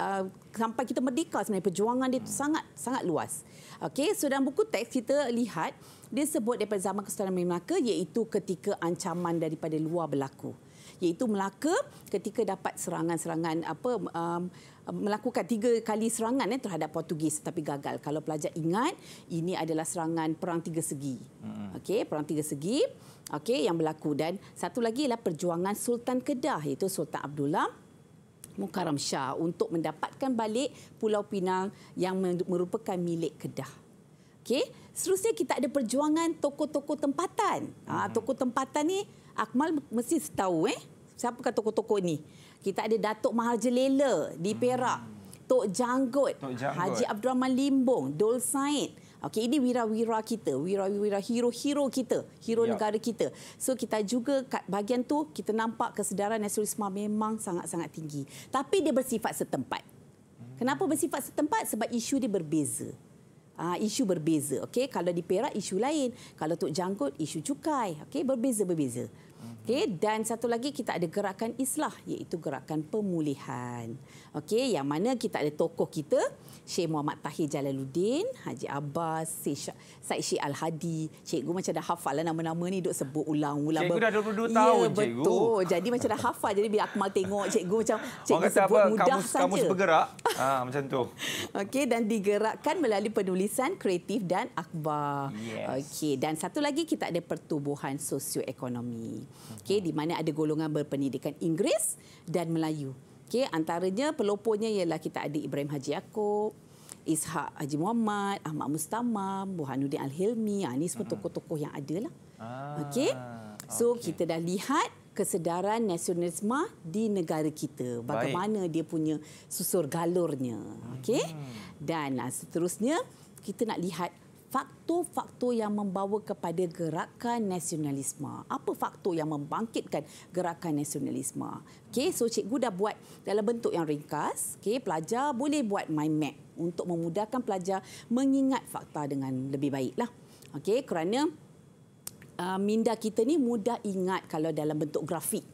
Uh, sampai kita merdeka sebenarnya perjuangan dia sangat sangat luas. Okey, so dalam buku teks kita lihat dia sebut daripada zaman Kesultanan Melaka iaitu ketika ancaman daripada luar berlaku iaitu Melaka ketika dapat serangan-serangan apa um, um, melakukan tiga kali serangan eh, terhadap Portugis tapi gagal. Kalau pelajar ingat ini adalah serangan perang tiga segi. Hmm. Okey, perang tiga segi. Okey, yang berlaku dan satu lagi ialah perjuangan Sultan Kedah iaitu Sultan Abdullah Mukarram Shah untuk mendapatkan balik Pulau Pinang yang merupakan milik Kedah. Okey, seterusnya kita ada perjuangan toko-toko tempatan. Ah, ha, mhm. toko tempatan ni Akmal mesti tahu eh. Siapa kata toko-toko ni? Kita ada Datuk Maharaja Lela di Perak, hmm. Tok Janggut, Tok Janggut. Haji Abdul Rahman Limbong, Dol Said, Okey, ini wira-wira kita, wira-wira hero-hero kita, hero yep. Ya. negara kita. So kita juga kat bahagian tu kita nampak kesedaran nasionalisme memang sangat-sangat tinggi. Tapi dia bersifat setempat. Kenapa bersifat setempat? Sebab isu dia berbeza. Uh, isu berbeza. Okey, kalau di Perak isu lain, kalau Tok Janggut isu cukai. Okey, berbeza-berbeza. Okey dan satu lagi kita ada gerakan islah iaitu gerakan pemulihan. Okey yang mana kita ada tokoh kita Syekh Muhammad Tahir Jalaluddin, Haji Abbas, Syekh Said Syekh Al Hadi. Cikgu macam dah hafal lah nama-nama ni duk sebut ulang-ulang. Cikgu dah 22 ya, tahun cikgu. Betul. <laughs> Jadi macam dah hafal jadi bila Akmal tengok cikgu macam cikgu Orang sebut apa, mudah kamu, saja. Kamu bergerak. <laughs> ha, macam tu. Okey dan digerakkan melalui penulisan kreatif dan akhbar. Yes. Okey dan satu lagi kita ada pertubuhan sosioekonomi okey di mana ada golongan berpendidikan Inggeris dan Melayu okey antaranya pelopornya ialah kita ada Ibrahim Haji Yaakob Ishak Haji Muhammad Ahmad Mustamam Burhanuddin Al-Hilmi ha, ah, ini semua tokoh-tokoh yang ada lah ah, okey so okay. kita dah lihat kesedaran nasionalisme di negara kita bagaimana Baik. dia punya susur galurnya okey mm-hmm. dan ah, seterusnya kita nak lihat faktor-faktor yang membawa kepada gerakan nasionalisme. Apa faktor yang membangkitkan gerakan nasionalisme? Okey, so cikgu dah buat dalam bentuk yang ringkas. Okey, pelajar boleh buat mind map untuk memudahkan pelajar mengingat fakta dengan lebih baiklah. Okey, kerana uh, minda kita ni mudah ingat kalau dalam bentuk grafik.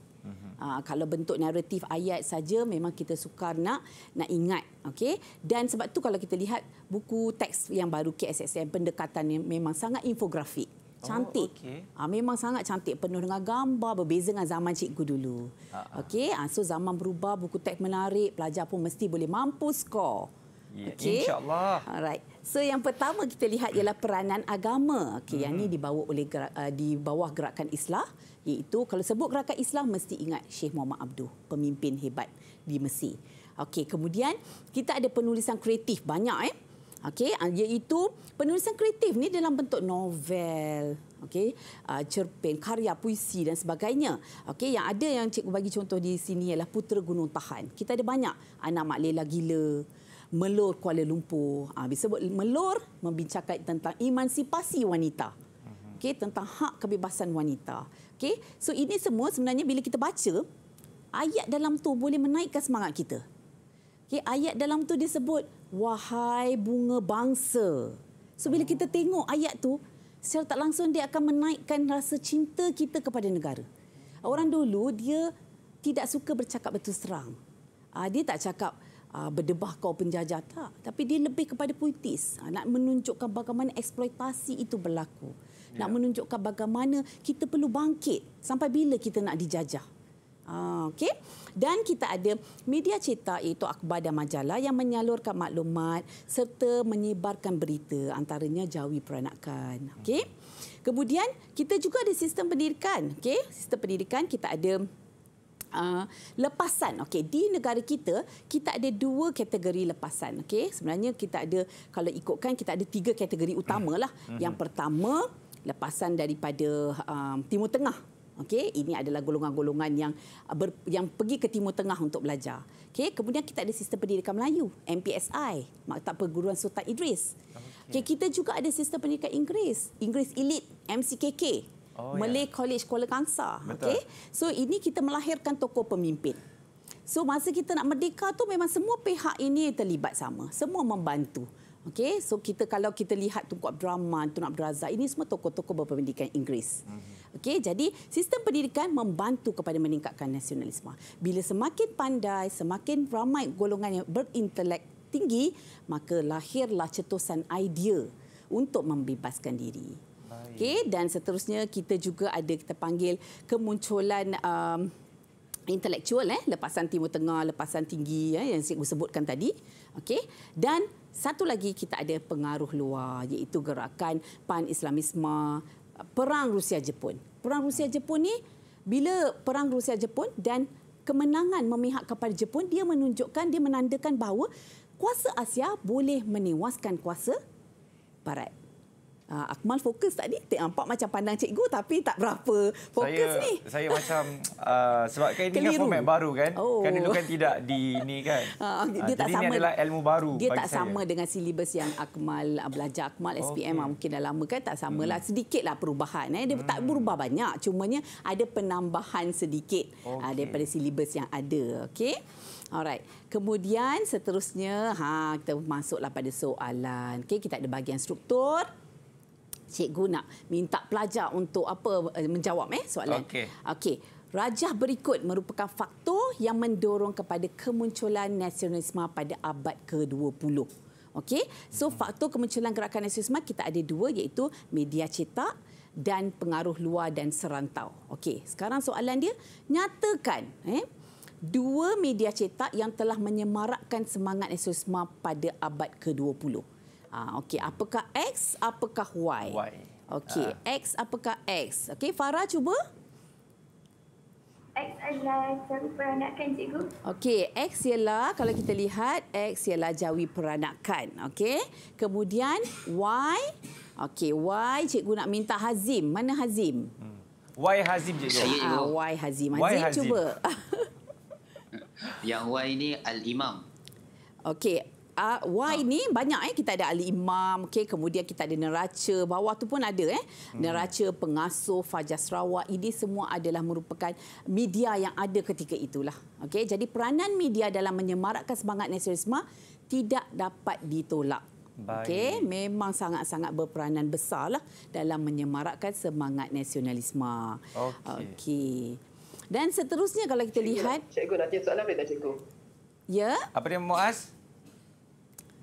Ha, kalau bentuk naratif ayat saja memang kita sukar nak nak ingat. okay. Dan sebab tu kalau kita lihat buku teks yang baru KSSM pendekatan ni memang sangat infografik. Oh, cantik. Oh, okay. ha, memang sangat cantik. Penuh dengan gambar berbeza dengan zaman cikgu dulu. Uh-huh. Okey. Ha, so zaman berubah, buku teks menarik. Pelajar pun mesti boleh mampu skor. Ya, okay. insyaallah alright so yang pertama kita lihat ialah peranan agama okay hmm. yang ini mm-hmm. dibawa oleh gerak, uh, di bawah gerakan Islam iaitu kalau sebut gerakan Islam mesti ingat Sheikh Muhammad Abdul pemimpin hebat di Mesir Okay, kemudian kita ada penulisan kreatif banyak eh Okay, uh, iaitu penulisan kreatif ni dalam bentuk novel okay, uh, cerpen karya puisi dan sebagainya Okay, yang ada yang cikgu bagi contoh di sini ialah putra gunung tahan kita ada banyak anak mak lela gila Melur Kuala Lumpur. Ah, ha, disebut Melur membincangkan tentang emansipasi wanita. Okay, tentang hak kebebasan wanita. Okay, so ini semua sebenarnya bila kita baca, ayat dalam tu boleh menaikkan semangat kita. Okay, ayat dalam tu disebut, wahai bunga bangsa. So bila kita tengok ayat tu, secara tak langsung dia akan menaikkan rasa cinta kita kepada negara. Orang dulu dia tidak suka bercakap betul serang. Ah, dia tak cakap, uh, berdebah kau penjajah tak tapi dia lebih kepada puitis uh, nak menunjukkan bagaimana eksploitasi itu berlaku yeah. nak ya. menunjukkan bagaimana kita perlu bangkit sampai bila kita nak dijajah uh, okey dan kita ada media cetak iaitu akhbar dan majalah yang menyalurkan maklumat serta menyebarkan berita antaranya jawi peranakan okey kemudian kita juga ada sistem pendidikan okey sistem pendidikan kita ada Uh, lepasan okey di negara kita kita ada dua kategori lepasan okey sebenarnya kita ada kalau ikutkan kita ada tiga kategori utamalah mm. mm-hmm. yang pertama lepasan daripada um, timur tengah okey ini adalah golongan-golongan yang ber, yang pergi ke timur tengah untuk belajar okey kemudian kita ada sistem pendidikan Melayu MPSI Maktab Perguruan Sultan Idris okey kita juga ada sistem pendidikan Inggeris Inggeris elite MCKK oh, ya. Malay yeah. College Kuala Kangsar. Okey. So ini kita melahirkan tokoh pemimpin. So masa kita nak merdeka tu memang semua pihak ini terlibat sama. Semua membantu. okay. So kita kalau kita lihat Tunku Abdurrahman, Tun Abdurrazak ini semua tokoh-tokoh berpendidikan Inggeris. Mhm. okay. Jadi sistem pendidikan membantu kepada meningkatkan nasionalisme. Bila semakin pandai, semakin ramai golongan yang berintelek tinggi, maka lahirlah cetusan idea untuk membebaskan diri okey dan seterusnya kita juga ada kita panggil kemunculan um, intelektual eh lepasan timur tengah lepasan tinggi eh yang saya sebutkan tadi okey dan satu lagi kita ada pengaruh luar iaitu gerakan pan islamisme perang Rusia Jepun perang Rusia Jepun ni bila perang Rusia Jepun dan kemenangan memihak kepada Jepun dia menunjukkan dia menandakan bahawa kuasa Asia boleh menewaskan kuasa barat Uh, Akmal fokus tadi nampak macam pandang cikgu tapi tak berapa fokus saya, ni. Saya macam uh, sebab kan ini kan format baru kan. Oh. Kan dulu kan tidak di ni kan. Uh, <laughs> dia uh, tak sama. Ini adalah ilmu baru Dia bagi tak saya. sama dengan silibus yang Akmal belajar Akmal SPM okay. mungkin dah lama kan tak sama lah hmm. lah perubahan eh. Dia hmm. tak berubah banyak cumanya ada penambahan sedikit okay. uh, daripada silibus yang ada. Okey. Alright. Kemudian seterusnya ha kita masuklah pada soalan. Okay kita ada bahagian struktur cikgu nak minta pelajar untuk apa eh, menjawab eh soalan. Okey. Okey. Rajah berikut merupakan faktor yang mendorong kepada kemunculan nasionalisme pada abad ke-20. Okey. So hmm. faktor kemunculan gerakan nasionalisme kita ada dua iaitu media cetak dan pengaruh luar dan serantau. Okey. Sekarang soalan dia nyatakan eh dua media cetak yang telah menyemarakkan semangat nasionalisme pada abad ke-20. Ha, okey, apakah X, apakah Y? Y. Okey, ha. X apakah X? Okey, Farah cuba. X adalah jawi peranakan, cikgu. Okey, X ialah kalau kita lihat, X ialah jawi peranakan. Okey, kemudian Y. Okey, Y cikgu nak minta Hazim. Mana Hazim? Hmm. Y Hazim, cikgu. Ha, y Hazim. Hazim, y Hazim. cuba. <laughs> Yang Y ini Al-Imam. Okey, uh, ah, Y ha. Ah. ni banyak eh kita ada ahli imam okey kemudian kita ada neraca bawah tu pun ada eh hmm. neraca pengasuh fajar Sarawak ini semua adalah merupakan media yang ada ketika itulah okey jadi peranan media dalam menyemarakkan semangat nasionalisme tidak dapat ditolak okay memang sangat-sangat berperanan besarlah dalam menyemarakkan semangat nasionalisme. Okey. Okay. Dan seterusnya kalau kita cikgu, lihat Cikgu nanti soalan boleh tak cikgu? Ya. Apa dia Muaz?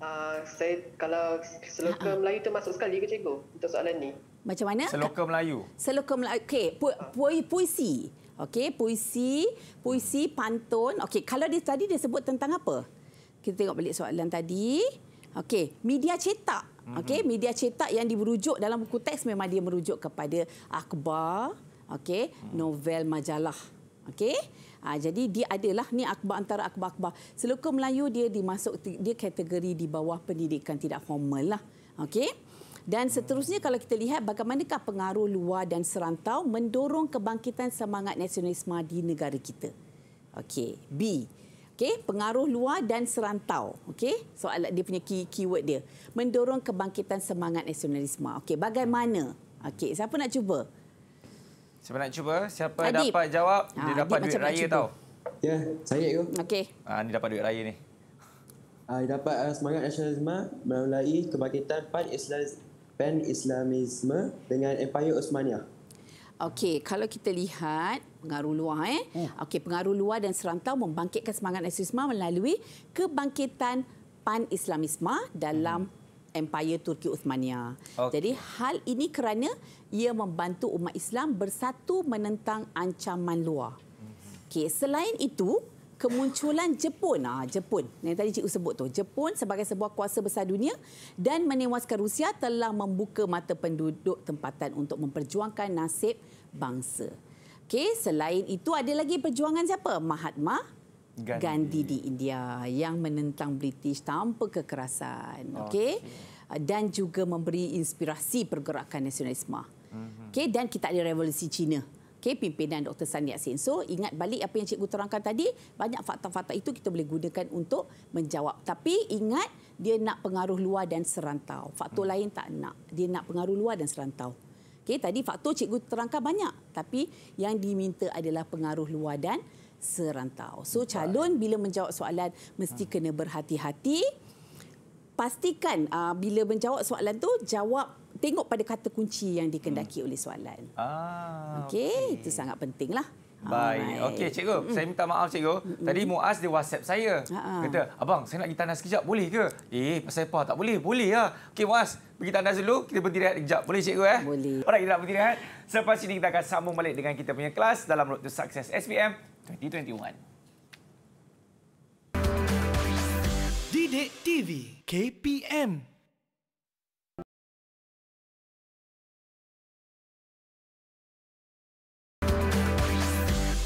Ah, saya kalau seloka uh-huh. Melayu tu masuk sekali ke cikgu untuk soalan ni? Macam mana? Seloka Melayu. Seloka Melayu. Okey, pu- ah. pu- puisi. Okey, puisi, puisi, pantun. Okey, kalau dia tadi dia sebut tentang apa? Kita tengok balik soalan tadi. Okey, media cetak. Mhm. Okey, media cetak yang dirujuk dalam buku teks memang dia merujuk kepada akhbar, okey, hmm. novel, majalah. Okey. Ha, jadi dia adalah ni akbar antara akbar-akbar. Seluka Melayu dia dimasuk dia kategori di bawah pendidikan tidak formal lah. Okey. Dan seterusnya kalau kita lihat bagaimanakah pengaruh luar dan serantau mendorong kebangkitan semangat nasionalisme di negara kita. Okey. B. Okey, pengaruh luar dan serantau. Okey, soal dia punya key, keyword dia. Mendorong kebangkitan semangat nasionalisme. Okey, bagaimana? Okey, siapa nak cuba? Siapa nak cuba? Siapa Adib. dapat jawab, ah, dia Adib dapat duit raya tau. Ya, saya tu. Okey. Ah, ni dapat duit raya ni. Ha, dia dapat uh, semangat nasionalisme melalui kebangkitan pan-islamisme Islam pan dengan Empire Osmania. Okey, kalau kita lihat pengaruh luar eh. Hmm. Okey, pengaruh luar dan serantau membangkitkan semangat nasionalisme melalui kebangkitan pan-islamisme dalam hmm Empire Turki Uthmania. Okay. Jadi hal ini kerana ia membantu umat Islam bersatu menentang ancaman luar. Mhm. Okay. Selain itu, kemunculan Jepun, ah Jepun yang tadi cikgu sebut tu, Jepun sebagai sebuah kuasa besar dunia dan menewaskan Rusia telah membuka mata penduduk tempatan untuk memperjuangkan nasib bangsa. Okay, selain itu ada lagi perjuangan siapa? Mahatma Gandhi. Gandhi di India yang menentang British tanpa kekerasan. Oh, okay? okay, dan juga memberi inspirasi pergerakan nasionalisme. Mm-hmm. Okay, dan kita ada revolusi Cina. Okay, pimpinan Dr. Sun Yat-sen. So, ingat balik apa yang cikgu terangkan tadi, banyak fakta-fakta itu kita boleh gunakan untuk menjawab. Tapi ingat, dia nak pengaruh luar dan serantau. Faktor hmm. lain tak nak. Dia nak pengaruh luar dan serantau. Okay, tadi faktor cikgu terangkan banyak. Tapi yang diminta adalah pengaruh luar dan serantau. So calon bila menjawab soalan mesti hmm. kena berhati-hati. Pastikan uh, bila menjawab soalan tu jawab tengok pada kata kunci yang dikendaki hmm. oleh soalan. Ah, okey, okay. itu sangat penting lah. Baik. Right. Okey, cikgu, mm. saya minta maaf cikgu. Mm. Tadi Muaz dia WhatsApp saya. Uh-huh. Kata, "Abang, saya nak pergi tandas sekejap, boleh ke?" Eh, pasal apa? Tak boleh. Boleh lah. Okey, Muaz, pergi tandas dulu. Kita berhenti rehat sekejap. Boleh cikgu eh? Boleh. Orang kita nak berhenti rehat. Selepas ini kita akan sambung balik dengan kita punya kelas dalam Road to Success SPM 2021. Dide TV KPM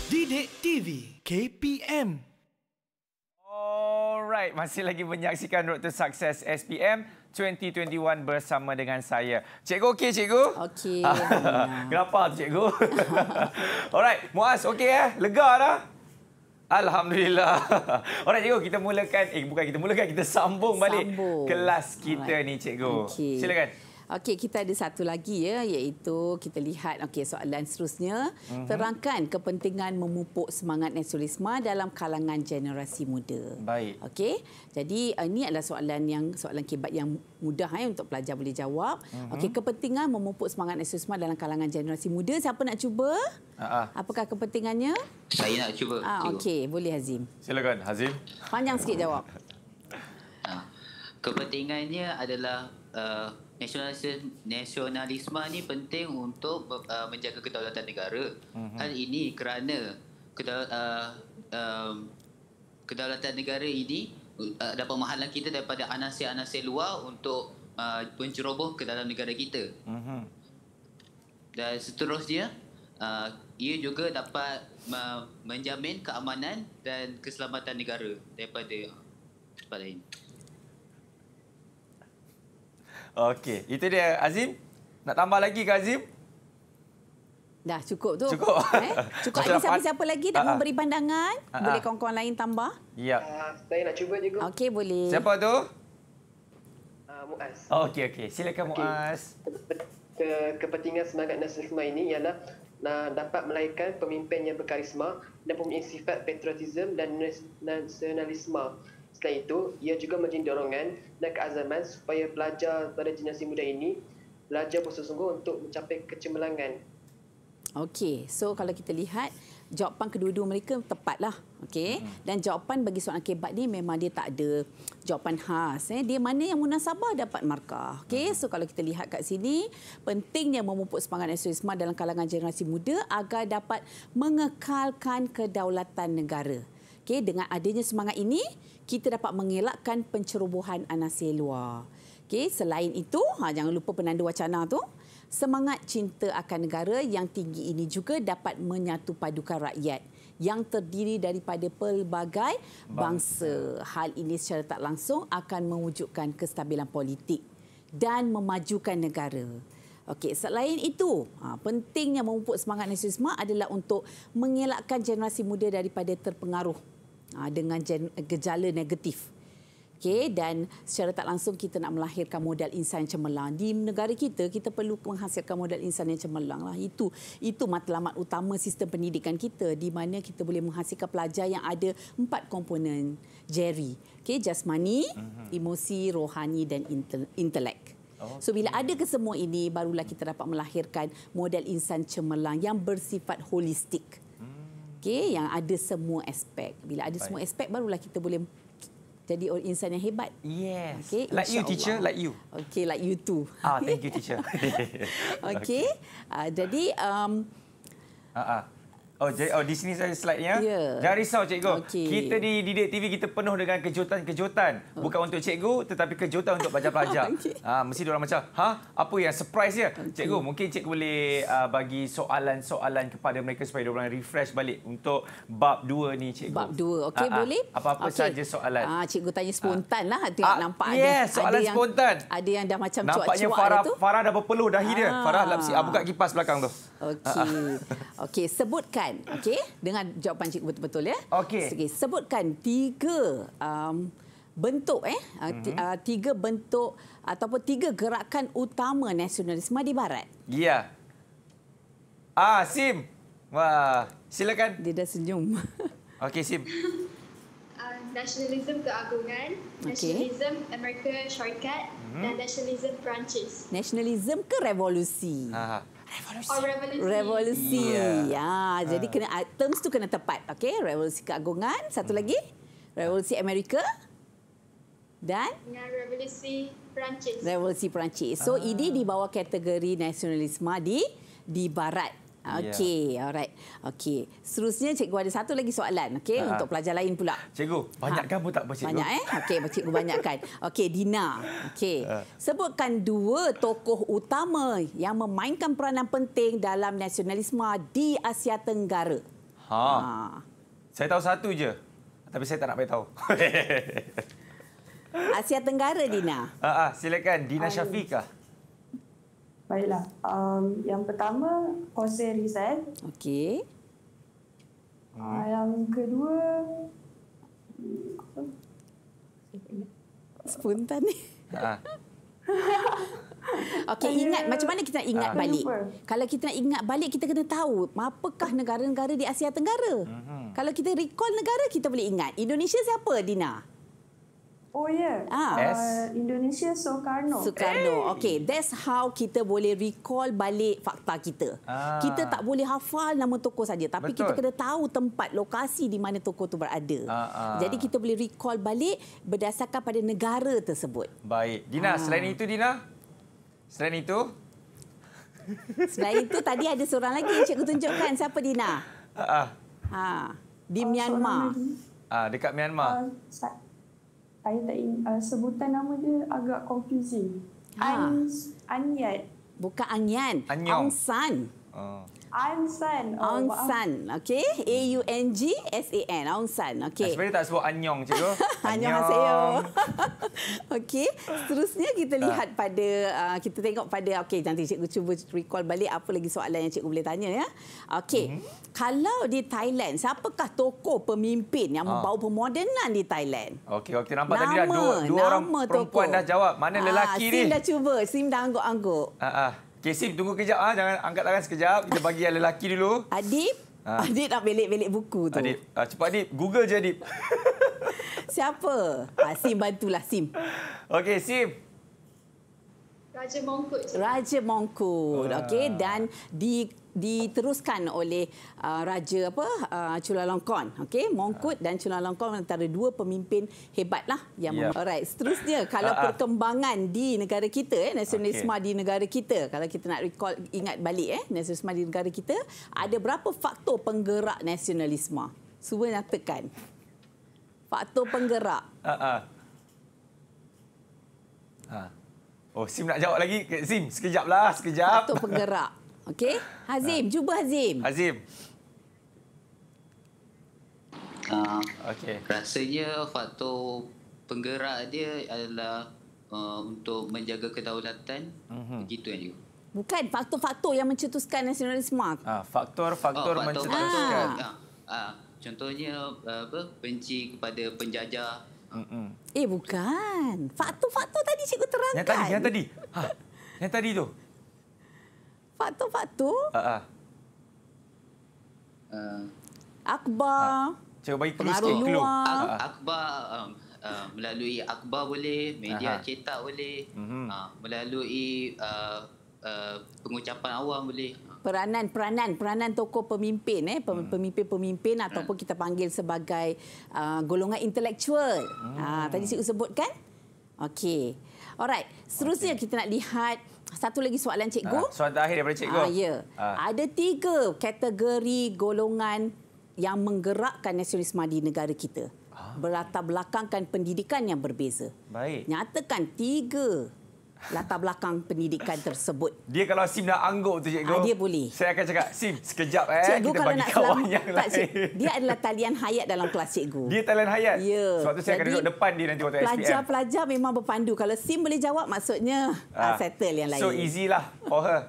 Dide TV KPM Alright, masih lagi menyaksikan Road to Success SPM 2021 bersama dengan saya. Cikgu okey, cikgu? Okey. <laughs> Kenapa tu, cikgu? <laughs> Alright, Muaz okey eh? Lega dah? Alhamdulillah. <laughs> Alright, cikgu, kita mulakan. Eh, bukan kita mulakan. Kita sambung balik sambung. kelas kita Alright. ni, cikgu. Okay. Silakan. Silakan. Okey, kita ada satu lagi ya, iaitu kita lihat okey soalan seterusnya. Mm-hmm. Terangkan kepentingan memupuk semangat nasionalisme dalam kalangan generasi muda. Baik. Okey. Jadi eh, ini adalah soalan yang soalan kibat yang mudah ya untuk pelajar boleh jawab. Mm-hmm. Okey, kepentingan memupuk semangat nasionalisme dalam kalangan generasi muda. Siapa nak cuba? Uh-huh. Apakah kepentingannya? Saya nak cuba. Ah, okey, boleh Hazim. Silakan Hazim. Panjang sikit jawab. Ah. Kepentingannya adalah uh, nasionalisme, nasionalisme ni penting untuk uh, menjaga kedaulatan negara. Mm-hmm. ini kerana kedaul, uh, um, kedaulatan negara ini uh, dapat menghalang kita daripada anasir-anasir luar untuk uh, menceroboh ke dalam negara kita. Mm-hmm. Dan seterusnya, uh, ia juga dapat uh, menjamin keamanan dan keselamatan negara daripada tempat lain. Okey, itu dia Azim. Nak tambah lagi ke Azim? Dah cukup tu. Cukup. Eh? Cukup ada siapa-siapa lagi nak ah, ah. memberi pandangan? Aa. Ah, boleh kawan-kawan lain tambah? Ya. Uh, saya nak cuba juga. Okey, boleh. Siapa tu? Uh, Muaz. Oh, okey, okey. Silakan Muaz. Ke Kepentingan semangat nasionalisme ini ialah nak dapat melahirkan pemimpin yang berkarisma dan mempunyai sifat patriotisme dan nasionalisme. Selain itu, ia juga menjadi dorongan dan keazaman supaya pelajar pada generasi muda ini belajar bersungguh-sungguh untuk mencapai kecemerlangan. Okey, so kalau kita lihat jawapan kedua-dua mereka tepatlah. Okey. Hmm. Dan jawapan bagi soalan kebat ni memang dia tak ada jawapan khas eh. Dia mana yang munasabah dapat markah. Okey. Hmm. So kalau kita lihat kat sini, pentingnya memupuk semangat nasionalisme dalam kalangan generasi muda agar dapat mengekalkan kedaulatan negara. Okey, dengan adanya semangat ini, kita dapat mengelakkan pencerobohan anasir luar. Okey, selain itu, ha, jangan lupa penanda wacana tu. Semangat cinta akan negara yang tinggi ini juga dapat menyatu menyatupadukan rakyat yang terdiri daripada pelbagai bangsa. Hal ini secara tak langsung akan mewujudkan kestabilan politik dan memajukan negara. Okey, selain itu, ha, pentingnya memupuk semangat nasionalisme adalah untuk mengelakkan generasi muda daripada terpengaruh Ah, dengan gejala negatif. Okay, dan secara tak langsung kita nak melahirkan modal insan yang cemerlang. Di negara kita, kita perlu menghasilkan modal insan yang cemerlang. Lah. Itu itu matlamat utama sistem pendidikan kita di mana kita boleh menghasilkan pelajar yang ada empat komponen Jerry. Okay, jasmani, mhm. emosi, rohani dan intelek. So bila ada kesemua ini, barulah kita dapat melahirkan modal insan cemerlang yang bersifat holistik okay, yang ada semua aspek. Bila ada Baik. semua aspek, barulah kita boleh jadi insan yang hebat. Yes. Okay, like you, teacher. Like you. Okay, like you too. Ah, thank you, teacher. <laughs> <laughs> okay. okay. Uh, jadi, um, uh -uh. Oh, oh di sini saya slide ya. Yeah. Jangan risau cikgu. Okay. Kita di Didik TV kita penuh dengan kejutan-kejutan. Oh. Bukan untuk cikgu tetapi kejutan untuk pelajar-pelajar. <laughs> okay. Ha ah, mesti diorang macam, "Ha, apa yang surprise ya?" Okay. Cikgu, mungkin cikgu boleh uh, bagi soalan-soalan kepada mereka supaya diorang refresh balik untuk bab dua ni cikgu. Bab 2. Okey, ah, boleh? Apa-apa okay. saja soalan. Ah, cikgu tanya spontan lah. tengok ah, nampak yes, ada. soalan ada yang, spontan. Ada yang dah macam cuak-cuak tu. Farah Farah dah berpeluh dahi ah. dia. Farah lapsi. Ah, buka kipas belakang tu. Okey. <laughs> Okey, sebutkan jawapan. Okey, dengan jawapan cikgu betul-betul ya. Okey. Okay, sebutkan tiga um, bentuk eh mm-hmm. tiga bentuk ataupun tiga gerakan utama nasionalisme di barat. Ya. Yeah. Ah, Sim. Wah, silakan. Dia dah senyum. <laughs> Okey, Sim. Ah, nasionalisme keagungan, nasionalisme okay. Amerika Syarikat hmm. dan mhm. nasionalisme Perancis. Nasionalisme ke revolusi? Aha. Oh, revolusi. Revolusi. Hmm, yeah. Ya, jadi ha. kena ah, terms tu kena tepat. okay? revolusi keagungan, satu hmm. lagi. Revolusi Amerika dan revolusi Perancis. Revolusi Perancis. So ah. ini di bawah kategori nasionalisme di di barat. Ya. Okey, yeah. alright. Okey. Seterusnya cikgu ada satu lagi soalan, okey ha. ha. untuk pelajar lain pula. Cikgu, banyakkan ha. pun tak apa cikgu. Banyak eh? Okey, cikgu banyakkan. <laughs> Okey, Dina. Okey. Ha. Sebutkan dua tokoh utama yang memainkan peranan penting dalam nasionalisme di Asia Tenggara. Ha. ha. Saya tahu satu je. Tapi saya tak nak bagi tahu. <laughs> Asia Tenggara, Dina. Ha, ha. silakan Dina Syafiqah. Baiklah. Um, yang pertama, Jose riset. Okey. Uh, yang kedua... Spuntan ni. Ah. <laughs> Okey, ingat macam mana kita ingat Aa. Ah. balik? Lupa. Kalau kita nak ingat balik, kita kena tahu apakah negara-negara di Asia Tenggara. Uh-huh. Kalau kita recall negara, kita boleh ingat. Indonesia siapa, Dina? Oh yeah. Ha. Ah. S. Uh, Indonesia Soekarno. Soekarno. Hey. Okay. That's how kita boleh recall balik fakta kita. Ah. Kita tak boleh hafal nama toko saja, tapi Betul. kita kena tahu tempat lokasi di mana toko itu berada. Ah, ah. Jadi kita boleh recall balik berdasarkan pada negara tersebut. Baik. Dina, ah. selain itu Dina? Selain itu? <laughs> Selain itu tadi ada seorang lagi yang cikgu tunjukkan siapa Dina? Ah. Ha. Di oh, Myanmar. Ah, dekat Myanmar. Uh, Ayah tak ingat. Uh, sebutan nama dia agak confusing. Ha. An Anyat. Bukan Anyan. Anyong. Ang San. Ah. Oh, Aung San. Oh, okay. A-U-N-G-S-A-N, Aung San, okay. Sebenarnya tak sebut Anyong, cikgu. <laughs> Anyong Haseo. <laughs> okay, seterusnya kita ah. lihat pada, uh, kita tengok pada, okay, nanti cikgu cuba recall balik apa lagi soalan yang cikgu boleh tanya, ya. Okay, mm -hmm. kalau di Thailand, siapakah tokoh pemimpin yang ah. membawa uh. pemodernan di Thailand? Okay, okay nampak nama, tadi dah dua, dua nama orang perempuan tokoh. dah jawab. Mana ah, lelaki ni? Sim dah cuba, Sim dah angguk-angguk. Uh -uh. Kesim tunggu kejap ah jangan angkat tangan sekejap kita bagi yang lelaki dulu. Adib. Ha. Adib nak belik-belik buku tu. Adib, ah, cepat Adib, Google je Adib. <laughs> Siapa? Ha, Sim bantulah Sim. Okey Sim. Raja Mongkut. Raja Mongkut. Ah. Okey dan di diteruskan oleh uh, raja apa uh, Chula okey Mongkut dan Chulalongkorn antara dua pemimpin hebatlah yang yeah. mem- alright seterusnya <laughs> kalau uh, uh. perkembangan di negara kita eh nasionalisme okay. di negara kita kalau kita nak recall ingat balik eh nasionalisme di negara kita ada berapa faktor penggerak nasionalisme semua nyatakan faktor penggerak uh, uh. Ha. Oh, Sim nak jawab lagi. Sim, sekejaplah, sekejap. Faktor penggerak. Okey. Hazim, ha. Ah. cuba Hazim. Hazim. Uh, ah, okay. Rasanya faktor penggerak dia adalah uh, untuk menjaga kedaulatan. Mm-hmm. Begitu kan, Bukan. Faktor-faktor yang mencetuskan nasionalisme. Ah, faktor-faktor oh, mencetuskan. Ah. Ah, contohnya apa, benci kepada penjajah. Eh, bukan. Faktor-faktor tadi cikgu terangkan. Yang tadi. Yang tadi, ha. yang tadi tu. Faktor-faktor. Ha ah. Uh, akbar. Ha. Cuba bagi clue sikit. Luar. Ha. Akbar um, uh, melalui akbar boleh, media Aha. cetak boleh, mm-hmm. uh, melalui uh, uh, pengucapan awam boleh. Peranan, peranan, peranan tokoh pemimpin, eh, hmm. pemimpin-pemimpin hmm. ataupun kita panggil sebagai uh, golongan intelektual. Hmm. Uh, tadi Cikgu sebutkan? Okey. Alright, seterusnya okay. kita nak lihat satu lagi soalan cikgu. Ha, soalan terakhir daripada cikgu. Ha, ya. Ha. Ada tiga kategori golongan yang menggerakkan nasionalisme di negara kita. Ha. Berlatar belakangkan pendidikan yang berbeza. Baik. Nyatakan tiga latar belakang pendidikan tersebut. Dia kalau Sim dah angguk tu cikgu. Ha, dia boleh. Saya akan cakap Sim sekejap eh cikgu kita bagi nak kawan yang tak, lain. Cik, dia adalah talian hayat dalam kelas cikgu. Dia talian hayat. Ya. Sebab tu saya Jadi, akan duduk depan dia nanti waktu SPM. Pelajar-pelajar memang berpandu. Kalau Sim boleh jawab maksudnya ha. Ha, settle yang lain. So easy lah for her.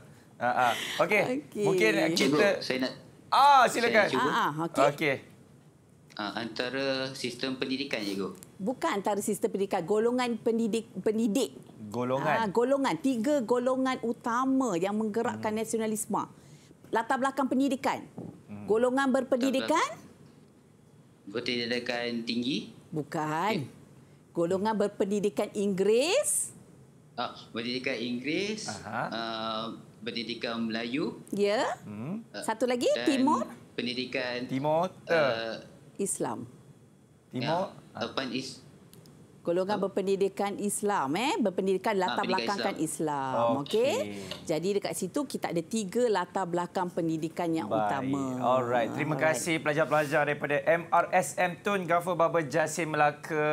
Ha, ha. Okey. Okay. Mungkin cikgu, kita saya nak Ah silakan. Saya Ah, Ha, okey. Okay. Uh, antara sistem pendidikan cikgu. Bukan antara sistem pendidikan, golongan pendidik pendidik golongan. Ha, golongan tiga golongan utama yang menggerakkan hmm. nasionalisme. Latar belakang pendidikan. Hmm. Golongan berpendidikan? Berpendidikan tinggi? Bukan. Okay. Eh. Golongan berpendidikan Inggeris? Ah, berpendidikan Inggeris. Aha. Uh, berpendidikan Melayu. Ya. Hmm. Ah, Satu lagi Dan Timur? Pendidikan Timur uh, Islam. Timur ya, golongan berpendidikan Islam eh berpendidikan ah, latar belakang kan Islam, Islam. okey okay. jadi dekat situ kita ada tiga latar belakang pendidikan yang Baik. utama alright terima alright. kasih pelajar-pelajar daripada MRSM Tun Gafur Baba Jasin Melaka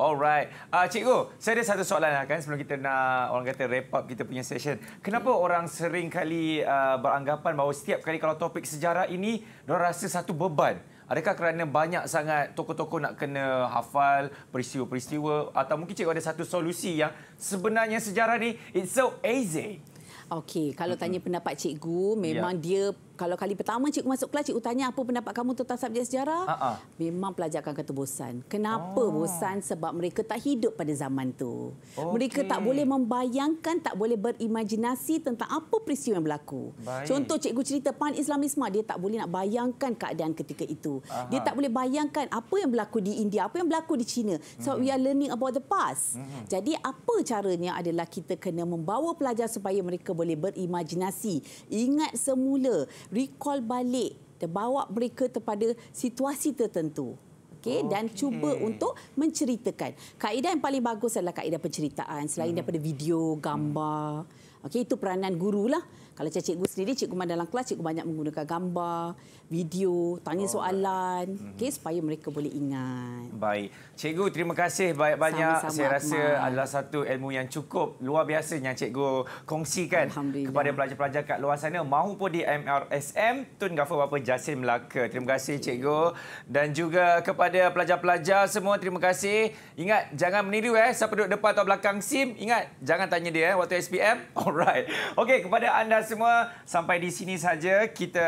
alright uh, cikgu saya ada satu soalan nak. Lah kan sebelum kita nak orang kata wrap up kita punya session kenapa okay. orang sering kali uh, beranggapan bahawa setiap kali kalau topik sejarah ini dia rasa satu beban Adakah kerana banyak sangat tokoh-tokoh nak kena hafal peristiwa-peristiwa atau mungkin cikgu ada satu solusi yang sebenarnya sejarah ni it's so easy. Okey, kalau tanya pendapat cikgu, ya. memang yeah. dia kalau kali pertama cikgu masuk kelas cikgu tanya apa pendapat kamu tentang subjek sejarah uh-uh. memang pelajar akan kata bosan kenapa oh. bosan sebab mereka tak hidup pada zaman tu okay. mereka tak boleh membayangkan tak boleh berimajinasi tentang apa peristiwa yang berlaku Baik. contoh cikgu cerita pan islamisme dia tak boleh nak bayangkan keadaan ketika itu uh-huh. dia tak boleh bayangkan apa yang berlaku di India apa yang berlaku di China so uh we are mhm. learning about the past uh jadi apa caranya adalah kita kena membawa pelajar supaya mereka boleh berimajinasi ingat semula recall balik terbawa mereka kepada situasi tertentu okay. dan cuba untuk menceritakan kaedah yang paling bagus adalah kaedah penceritaan selain hmm. daripada video gambar hmm. okey itu peranan gurulah kalau cikgu sendiri cikgu mana dalam kelas cikgu banyak menggunakan gambar video, tanya oh, soalan right. Mhm. okay, supaya mereka boleh ingat. Baik. Cikgu, terima kasih banyak-banyak. Saya Ahmad. rasa adalah satu ilmu yang cukup luar biasa yang cikgu kongsikan kepada pelajar-pelajar kat luar sana maupun di MRSM Tun Gafur Bapa Jasin Melaka. Terima kasih cikgu. Dan juga kepada pelajar-pelajar semua, terima kasih. Ingat, jangan meniru eh. Siapa duduk depan atau belakang SIM, ingat. Jangan tanya dia eh, waktu SPM. <laughs> Alright. okay kepada anda semua, sampai di sini saja kita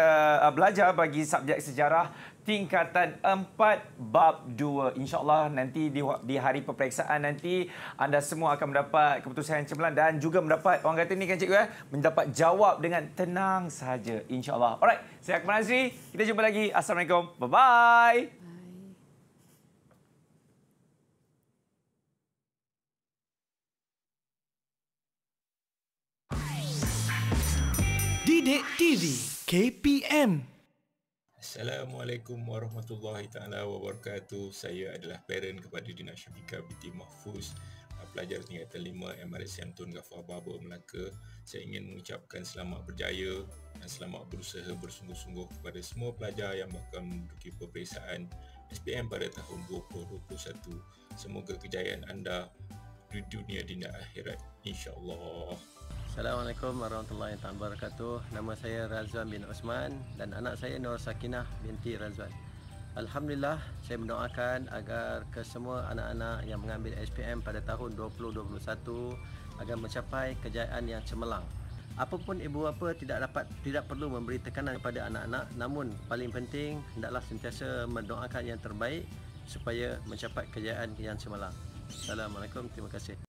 uh, belajar bagi bagi subjek sejarah tingkatan 4 bab 2. InsyaAllah nanti di, di hari peperiksaan nanti anda semua akan mendapat keputusan yang cemerlang dan juga mendapat orang kata ni kan cikgu ya, mendapat jawab dengan tenang sahaja insyaAllah. Alright, saya Akmal Azri. Kita jumpa lagi. Assalamualaikum. Bye-bye. Didik TV KPM Assalamualaikum warahmatullahi taala wabarakatuh. Saya adalah parent kepada Dina Syafiqah binti Mahfuz, ah, pelajar tingkatan 5 MRS Yamtun Gafar Baba Melaka. Saya ingin mengucapkan selamat berjaya dan selamat berusaha bersungguh-sungguh kepada semua pelajar yang akan menduduki peperiksaan SPM pada tahun 2021. Semoga kejayaan anda di dunia dan akhirat insyaallah. Assalamualaikum warahmatullahi wabarakatuh Nama saya Razwan bin Osman Dan anak saya Nur Sakinah binti Razwan Alhamdulillah saya mendoakan agar kesemua anak-anak yang mengambil SPM pada tahun 2021 agar mencapai kejayaan yang cemerlang. Apapun ibu bapa tidak dapat tidak perlu memberi tekanan kepada anak-anak namun paling penting hendaklah sentiasa mendoakan yang terbaik supaya mencapai kejayaan yang cemerlang. Assalamualaikum terima kasih.